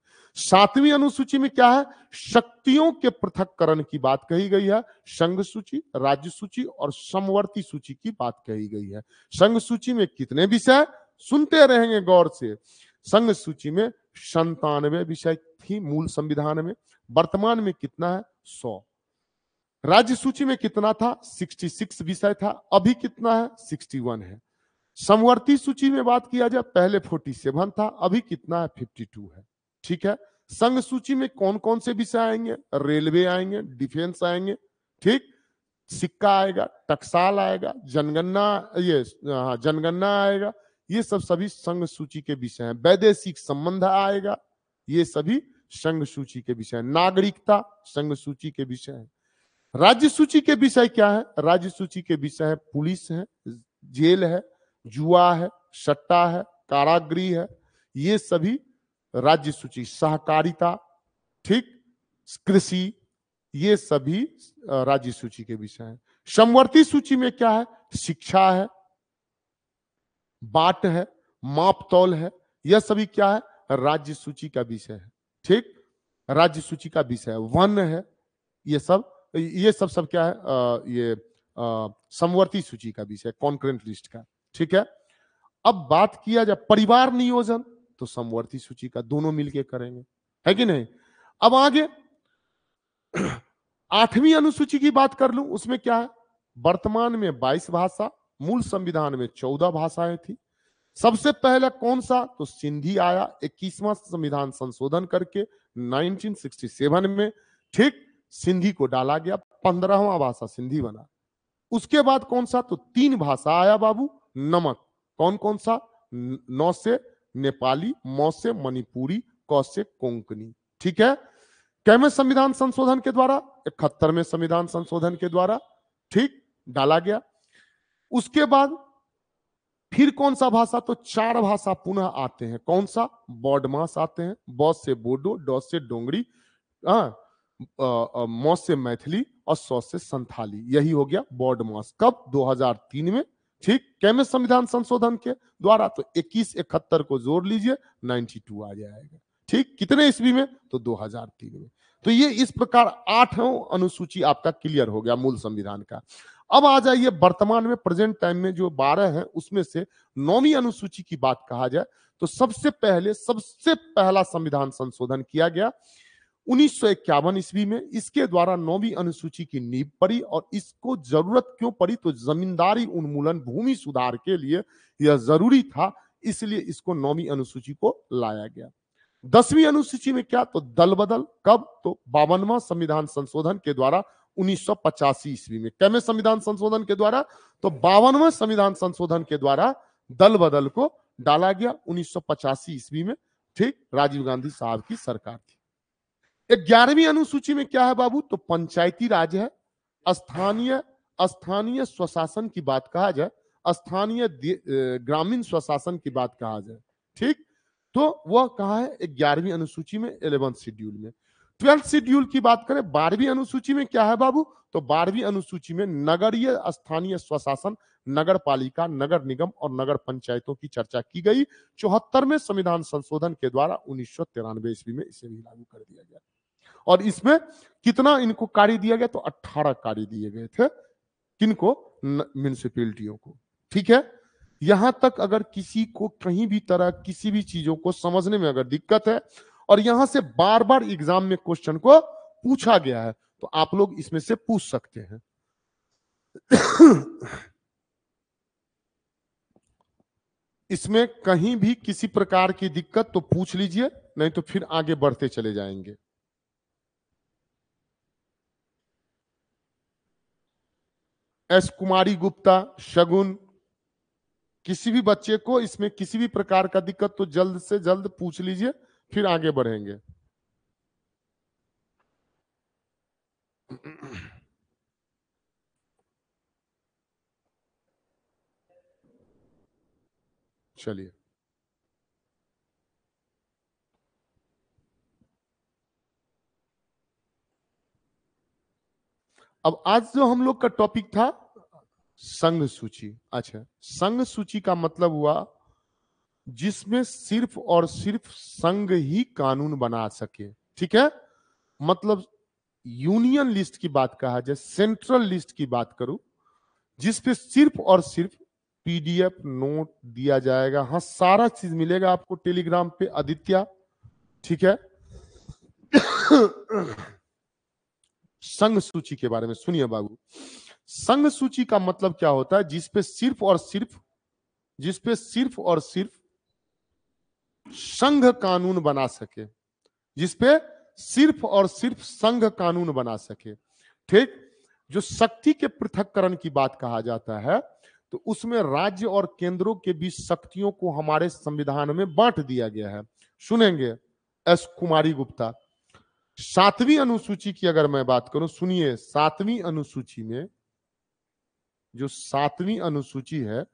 सातवीं अनुसूची में क्या है शक्तियों के पृथककरण की बात कही गई है संघ सूची राज्य सूची और समवर्ती सूची की बात कही गई है संघ सूची में कितने विषय सुनते रहेंगे गौर से संघ सूची में संतानवे विषय थी मूल संविधान में वर्तमान में कितना है सौ राज्य सूची में कितना था 66 विषय था अभी कितना है 61 है समवर्ती सूची में बात किया जाए पहले 47 था अभी कितना है 52 है ठीक है संघ सूची में कौन कौन से विषय आएंगे रेलवे आएंगे डिफेंस आएंगे ठीक सिक्का आएगा टकसाल आएगा जनगणना ये हाँ जनगणना आएगा ये सब सभी संघ सूची के विषय हैं वैदेशिक संबंध आएगा ये सभी संघ सूची के विषय नागरिकता संघ सूची के विषय है राज्य सूची के विषय क्या है राज्य सूची के विषय है पुलिस है जेल है जुआ है सट्टा है कारागृह है ये सभी राज्य सूची सहकारिता ठीक कृषि ये सभी राज्य सूची के विषय हैं समवर्ती सूची में क्या है शिक्षा है बाट है माप तौल है यह सभी क्या है राज्य सूची का विषय है ठीक राज्य सूची का विषय है वन है यह सब ये सब सब क्या है आ, ये समवर्ती सूची का विषय कॉन्क्रेंट लिस्ट का ठीक है अब बात किया जाए परिवार नियोजन तो समवर्ती सूची का दोनों मिलके करेंगे है कि नहीं अब आगे आठवीं अनुसूची की बात कर लू उसमें क्या है वर्तमान में 22 भाषा मूल संविधान में 14 भाषाएं थी सबसे पहले कौन सा तो सिंधी आया इक्कीसवां संविधान संशोधन करके 1967 में ठीक सिंधी को डाला गया पंद्रहवा भाषा सिंधी बना उसके बाद कौन सा तो तीन भाषा आया बाबू नमक कौन कौन सा नौ से नेपाली मौ से मणिपुरी कौ से कोंकणी ठीक है कैमे संविधान संशोधन के द्वारा इकहत्तर में संविधान संशोधन के द्वारा ठीक डाला गया उसके बाद फिर कौन सा भाषा तो चार भाषा पुनः आते हैं कौन सा बॉडमास आते हैं बॉ से बोडो डॉ से डोंगरी मौ से मैथिली और सौ से संथाली यही हो गया बॉडमास कब 2003 में ठीक केमिस्ट संविधान संशोधन के द्वारा तो इक्कीस इकहत्तर को जोड़ लीजिए 92 आ जाएगा ठीक कितने ईस्वी में तो 2003 में तो ये इस प्रकार आठों अनुसूची आपका क्लियर हो गया मूल संविधान का अब आ जाइए वर्तमान में प्रेजेंट टाइम में जो बारह है उसमें से नौवीं अनुसूची की बात कहा जाए तो सबसे पहले सबसे पहला संविधान संशोधन किया गया उन्नीस ईस्वी में इसके द्वारा नौवीं अनुसूची की नींव पड़ी और इसको जरूरत क्यों पड़ी तो जमींदारी उन्मूलन भूमि सुधार के लिए यह जरूरी था इसलिए इसको नौवीं अनुसूची को लाया गया दसवीं अनुसूची में क्या तो दल बदल कब तो बावनवा संविधान संशोधन के द्वारा उन्नीस ईस्वी में कैमे संविधान संशोधन के द्वारा तो बावनवा संविधान संशोधन के द्वारा दल बदल को डाला गया उन्नीस ईस्वी में ठीक राजीव गांधी साहब की सरकार थी ग्यारहवीं अनुसूची में क्या है बाबू तो पंचायती राज है स्थानीय स्थानीय स्वशासन की बात कहा जाए स्थानीय ग्रामीण स्वशासन की बात कहा जाए ठीक तो वह कहा है ग्यारहवीं अनुसूची में इलेवंथ शेड्यूल में ट्वेल्थ शेड्यूल की बात करें बारहवीं अनुसूची में क्या है बाबू तो बारहवीं अनुसूची में नगरीय स्थानीय स्वशासन नगर पालिका नगर निगम और नगर पंचायतों की चर्चा की गई चौहत्तरवें संविधान संशोधन के द्वारा उन्नीस सौ ईस्वी में इसे भी लागू कर दिया गया और इसमें कितना इनको कार्य दिया गया तो 18 कार्य दिए गए थे किनको म्यूनिसपैलिटियों को ठीक है यहां तक अगर किसी को कहीं भी तरह किसी भी चीजों को समझने में अगर दिक्कत है और यहां से बार बार एग्जाम में क्वेश्चन को पूछा गया है तो आप लोग इसमें से पूछ सकते हैं इसमें कहीं भी किसी प्रकार की दिक्कत तो पूछ लीजिए नहीं तो फिर आगे बढ़ते चले जाएंगे एस कुमारी गुप्ता शगुन किसी भी बच्चे को इसमें किसी भी प्रकार का दिक्कत तो जल्द से जल्द पूछ लीजिए फिर आगे बढ़ेंगे चलिए अब आज जो हम लोग का टॉपिक था संघ सूची अच्छा संघ सूची का मतलब हुआ जिसमें सिर्फ और सिर्फ संघ ही कानून बना सके ठीक है मतलब यूनियन लिस्ट की बात कहा जाए सेंट्रल लिस्ट की बात करूं जिसपे सिर्फ और सिर्फ पीडीएफ नोट दिया जाएगा हाँ सारा चीज मिलेगा आपको टेलीग्राम पे आदित्य ठीक है संघ सूची के बारे में सुनिए बाबू संघ सूची का मतलब क्या होता है जिसपे सिर्फ और सिर्फ जिसपे सिर्फ और सिर्फ संघ कानून बना सके जिसपे सिर्फ और सिर्फ संघ कानून बना सके ठीक जो शक्ति के पृथककरण की बात कहा जाता है तो उसमें राज्य और केंद्रों के बीच शक्तियों को हमारे संविधान में बांट दिया गया है सुनेंगे एस कुमारी गुप्ता सातवीं अनुसूची की अगर मैं बात करूं सुनिए सातवीं अनुसूची में जो सातवीं अनुसूची है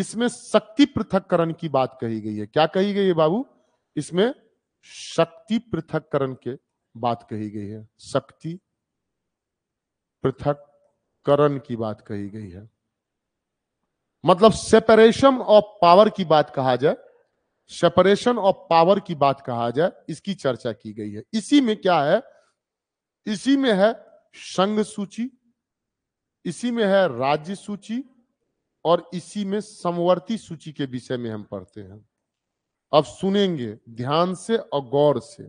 इसमें शक्ति पृथककरण की बात कही गई है क्या कही गई है बाबू इसमें शक्ति पृथककरण के बात कही गई है शक्ति पृथककरण की बात कही गई है मतलब सेपरेशन ऑफ पावर की बात कहा जाए सेपरेशन ऑफ पावर की बात कहा जाए इसकी चर्चा की गई है इसी में क्या है इसी में है संघ सूची इसी में है राज्य सूची और इसी में समवर्ती सूची के विषय में हम पढ़ते हैं अब सुनेंगे ध्यान से और गौर से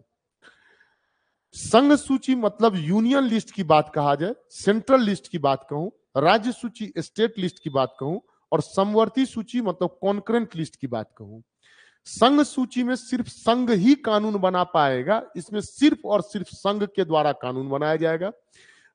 संघ सूची मतलब यूनियन लिस्ट की बात कहा जाए सेंट्रल लिस्ट की बात कहूं राज्य सूची स्टेट लिस्ट की बात कहूं और समवर्ती सूची मतलब कॉन्करेंट लिस्ट की बात कहूं संघ सूची में सिर्फ संघ ही कानून बना पाएगा इसमें सिर्फ और सिर्फ संघ के द्वारा कानून बनाया जाएगा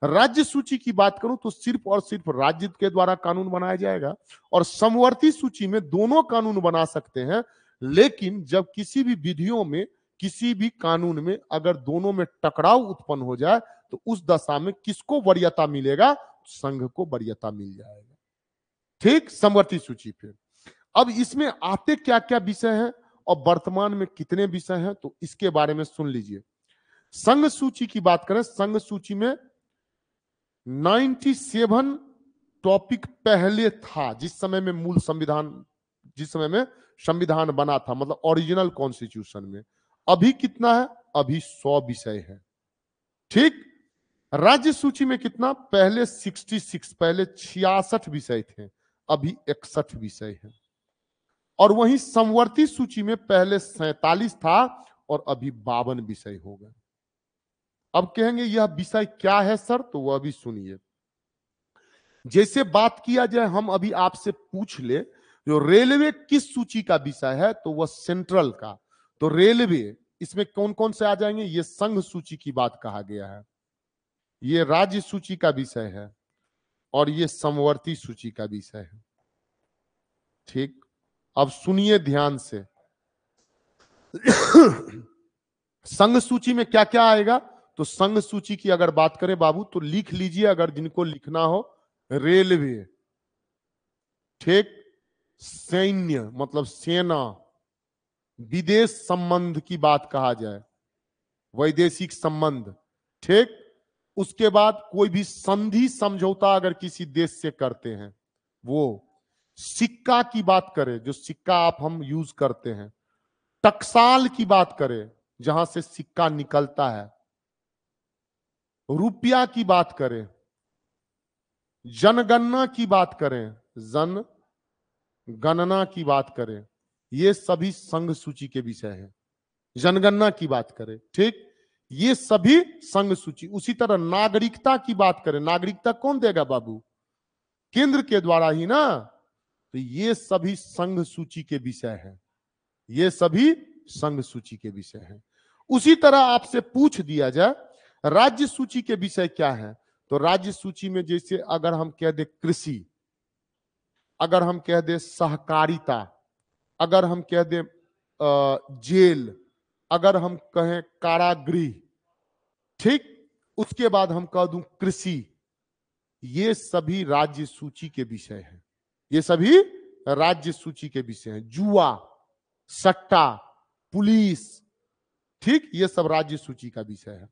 राज्य सूची की बात करूं तो सिर्फ और सिर्फ राज्य के द्वारा कानून बनाया जाएगा और समवर्ती सूची में दोनों कानून बना सकते हैं लेकिन जब किसी भी विधियों में किसी भी कानून में अगर दोनों में टकराव उत्पन्न हो जाए तो उस दशा में किसको वरीयता मिलेगा संघ को वरीयता मिल जाएगा ठीक समवर्ती सूची पे अब इसमें आते क्या क्या विषय हैं और वर्तमान में कितने विषय हैं तो इसके बारे में सुन लीजिए संघ सूची की बात करें संघ सूची में 97 टॉपिक पहले था जिस समय में मूल संविधान जिस समय में संविधान बना था मतलब ओरिजिनल कॉन्स्टिट्यूशन में अभी कितना है अभी सौ विषय है ठीक राज्य सूची में कितना पहले 66 पहले छियासठ विषय थे अभी इकसठ विषय है और वहीं संवर्ती सूची में पहले सैतालीस था और अभी बावन विषय हो गए अब कहेंगे यह विषय क्या है सर तो वह अभी सुनिए जैसे बात किया जाए हम अभी आपसे पूछ ले जो रेलवे किस सूची का विषय है तो वह सेंट्रल का तो रेलवे इसमें कौन कौन से आ जाएंगे ये संघ सूची की बात कहा गया है ये राज्य सूची का विषय है और ये समवर्ती सूची का विषय है ठीक अब सुनिए ध्यान से संघ सूची में क्या क्या आएगा तो संघ सूची की अगर बात करें बाबू तो लिख लीजिए अगर जिनको लिखना हो रेलवे ठीक सैन्य मतलब सेना विदेश संबंध की बात कहा जाए वैदेशिक संबंध ठीक उसके बाद कोई भी संधि समझौता अगर किसी देश से करते हैं वो सिक्का की बात करें जो सिक्का आप हम यूज करते हैं टकसाल की बात करें जहां से सिक्का निकलता है रुपया की बात करें जनगणना की बात करें जन गणना की बात करें ये सभी संघ सूची के विषय हैं जनगणना की बात करें ठीक ये सभी संघ सूची उसी तरह नागरिकता की बात करें नागरिकता कौन देगा बाबू केंद्र के द्वारा ही ना तो ये सभी संघ सूची के विषय हैं ये सभी संघ सूची के विषय हैं उसी तरह आपसे पूछ दिया जाए राज्य सूची के विषय क्या है तो राज्य सूची में जैसे अगर हम कह दे कृषि अगर हम कह दे सहकारिता अगर हम कह दे जेल अगर हम कहें कारागृह ठीक उसके बाद हम कह दूं कृषि ये सभी राज्य सूची के विषय हैं ये सभी राज्य सूची के विषय हैं जुआ सट्टा पुलिस ठीक ये सब राज्य सूची का विषय है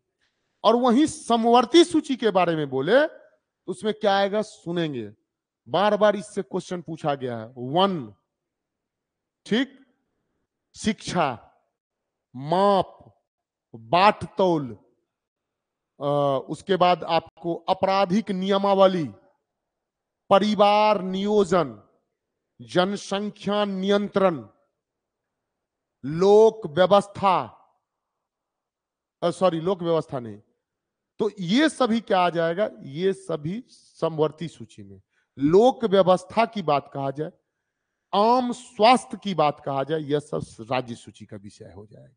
और वहीं समवर्ती सूची के बारे में बोले तो उसमें क्या आएगा सुनेंगे बार बार इससे क्वेश्चन पूछा गया है वन ठीक शिक्षा माप बाटतौल उसके बाद आपको आपराधिक नियमावली परिवार नियोजन जनसंख्या नियंत्रण लोक व्यवस्था सॉरी लोक व्यवस्था नहीं तो ये सभी क्या आ जाएगा ये सभी समवर्ती सूची में लोक व्यवस्था की बात कहा जाए आम स्वास्थ्य की बात कहा जाए यह सब राज्य सूची का विषय हो जाएगा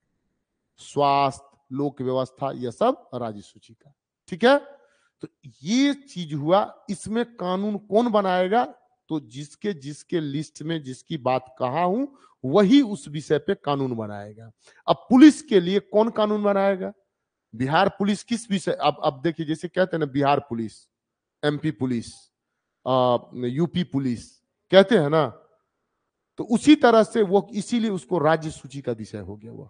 स्वास्थ्य लोक व्यवस्था यह सब राज्य सूची का ठीक है तो ये चीज हुआ इसमें कानून कौन बनाएगा तो जिसके जिसके लिस्ट में जिसकी बात कहा हूं वही उस विषय पे कानून बनाएगा अब पुलिस के लिए कौन कानून बनाएगा बिहार पुलिस किस विषय अब अब देखिए जैसे कहते हैं ना Bihar police MP police UP police कहते हैं ना तो उसी तरह से वो इसीलिए उसको राज्य सूची का विषय हो गया वह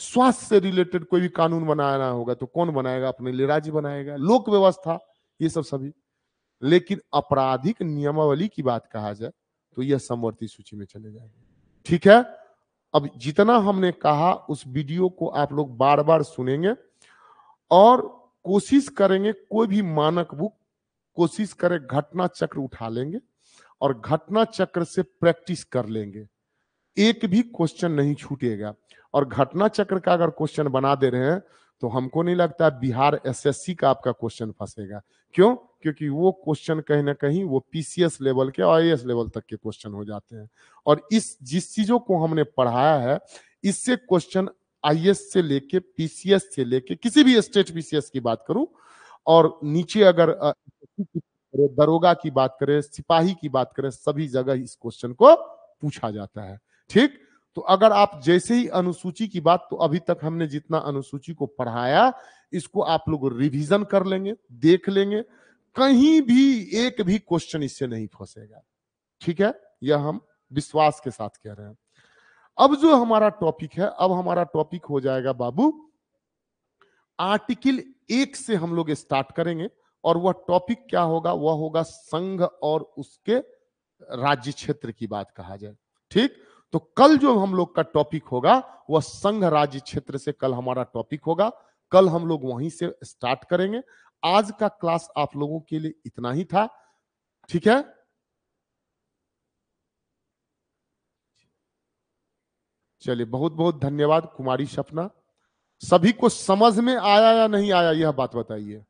स्वास्थ्य से रिलेटेड कोई भी कानून बनाना होगा तो कौन बनाएगा अपने लिए राज्य बनाएगा लोक व्यवस्था ये सब सभी लेकिन आपराधिक नियमावली की बात कहा जाए तो यह समवर्ती सूची में चले जाएंगे ठीक है अब जितना हमने कहा उस वीडियो को आप लोग बार बार सुनेंगे और कोशिश करेंगे कोई भी मानक बुक कोशिश करें घटना चक्र उठा लेंगे और घटना चक्र से प्रैक्टिस कर लेंगे एक भी क्वेश्चन नहीं छूटेगा और घटना चक्र का अगर क्वेश्चन बना दे रहे हैं तो हमको नहीं लगता बिहार एसएससी का आपका क्वेश्चन फंसेगा क्यों क्योंकि वो क्वेश्चन कहीं ना कहीं वो पीसीएस लेवल के और लेवल तक के क्वेश्चन हो जाते हैं और इस जिस चीजों को हमने पढ़ाया है इससे क्वेश्चन आई से लेके पीसीएस से लेके किसी भी स्टेट पीसीएस की बात करूं और नीचे अगर दरोगा की बात करें सिपाही की बात करें सभी जगह इस क्वेश्चन को पूछा जाता है ठीक तो अगर आप जैसे ही अनुसूची की बात तो अभी तक हमने जितना अनुसूची को पढ़ाया इसको आप लोग रिवीजन कर लेंगे देख लेंगे कहीं भी एक भी क्वेश्चन इससे नहीं फंसेगा ठीक है यह हम विश्वास के साथ कह रहे हैं अब जो हमारा टॉपिक है अब हमारा टॉपिक हो जाएगा बाबू आर्टिकल एक से हम लोग स्टार्ट करेंगे और वह टॉपिक क्या होगा वह होगा संघ और उसके राज्य क्षेत्र की बात कहा जाए ठीक तो कल जो हम लोग का टॉपिक होगा वह संघ राज्य क्षेत्र से कल हमारा टॉपिक होगा कल हम लोग वहीं से स्टार्ट करेंगे आज का क्लास आप लोगों के लिए इतना ही था ठीक है चलिए बहुत बहुत धन्यवाद कुमारी सपना सभी को समझ में आया या नहीं आया यह बात बताइए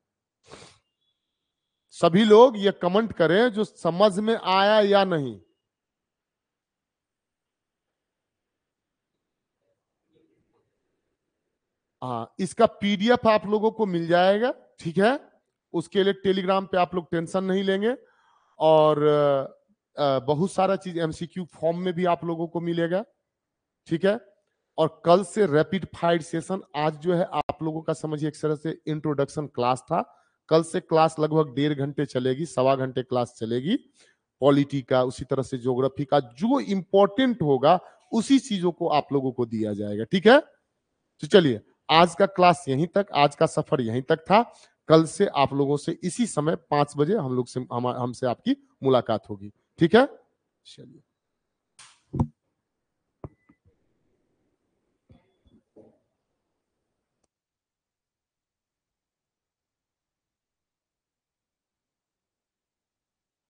सभी लोग यह कमेंट करें जो समझ में आया या नहीं हाँ इसका पीडीएफ आप लोगों को मिल जाएगा ठीक है उसके लिए टेलीग्राम पे आप लोग टेंशन नहीं लेंगे और बहुत सारा चीज एमसीक्यू फॉर्म में भी आप लोगों को मिलेगा ठीक है और कल से रैपिड फायर सेशन आज जो है आप लोगों का समझिए एक तरह से इंट्रोडक्शन क्लास था कल से क्लास लगभग डेढ़ घंटे चलेगी सवा घंटे क्लास चलेगी पॉलिटी का उसी तरह से ज्योग्राफी का जो इंपॉर्टेंट होगा उसी चीजों को आप लोगों को दिया जाएगा ठीक है तो चलिए आज का क्लास यहीं तक आज का सफर यहीं तक था कल से आप लोगों से इसी समय पांच बजे हम लोग से हम हमसे आपकी मुलाकात होगी ठीक है चलिए